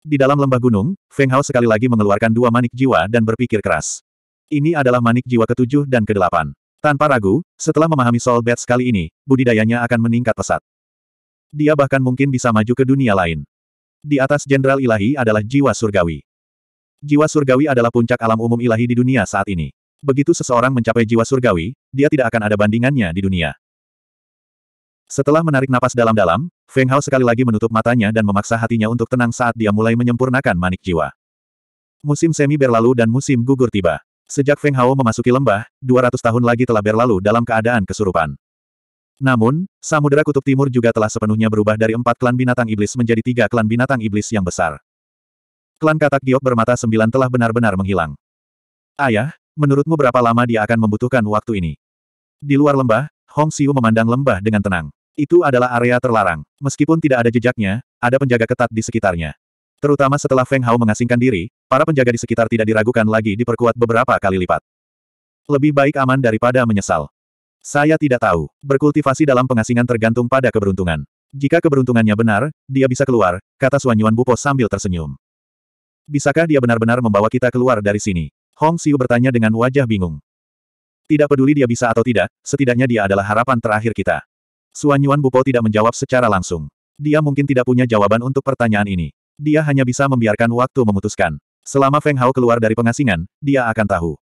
Speaker 1: Di dalam lembah gunung, Feng Hao sekali lagi mengeluarkan dua manik jiwa dan berpikir keras. Ini adalah manik jiwa ketujuh dan kedelapan. Tanpa ragu, setelah memahami Soul Bats kali ini, budidayanya akan meningkat pesat. Dia bahkan mungkin bisa maju ke dunia lain. Di atas Jenderal Ilahi adalah jiwa surgawi. Jiwa surgawi adalah puncak alam umum ilahi di dunia saat ini. Begitu seseorang mencapai jiwa surgawi, dia tidak akan ada bandingannya di dunia. Setelah menarik napas dalam-dalam, Feng Hao sekali lagi menutup matanya dan memaksa hatinya untuk tenang saat dia mulai menyempurnakan manik jiwa. Musim semi berlalu dan musim gugur tiba. Sejak Feng Hao memasuki lembah, 200 tahun lagi telah berlalu dalam keadaan kesurupan. Namun, Samudera Kutub Timur juga telah sepenuhnya berubah dari empat klan binatang iblis menjadi tiga klan binatang iblis yang besar. Klan katak giok bermata sembilan telah benar-benar menghilang. Ayah, menurutmu berapa lama dia akan membutuhkan waktu ini? Di luar lembah, Hong Xiu memandang lembah dengan tenang. Itu adalah area terlarang. Meskipun tidak ada jejaknya, ada penjaga ketat di sekitarnya. Terutama setelah Feng Hao mengasingkan diri, para penjaga di sekitar tidak diragukan lagi diperkuat beberapa kali lipat. Lebih baik aman daripada menyesal. Saya tidak tahu. Berkultivasi dalam pengasingan tergantung pada keberuntungan. Jika keberuntungannya benar, dia bisa keluar, kata Suan Yuan Bupo sambil tersenyum bisakah dia benar-benar membawa kita keluar dari sini? Hong Xiu bertanya dengan wajah bingung. Tidak peduli dia bisa atau tidak, setidaknya dia adalah harapan terakhir kita. Suan Yuan Bupo tidak menjawab secara langsung. Dia mungkin tidak punya jawaban untuk pertanyaan ini. Dia hanya bisa membiarkan waktu memutuskan. Selama Feng Hao keluar dari pengasingan, dia akan tahu.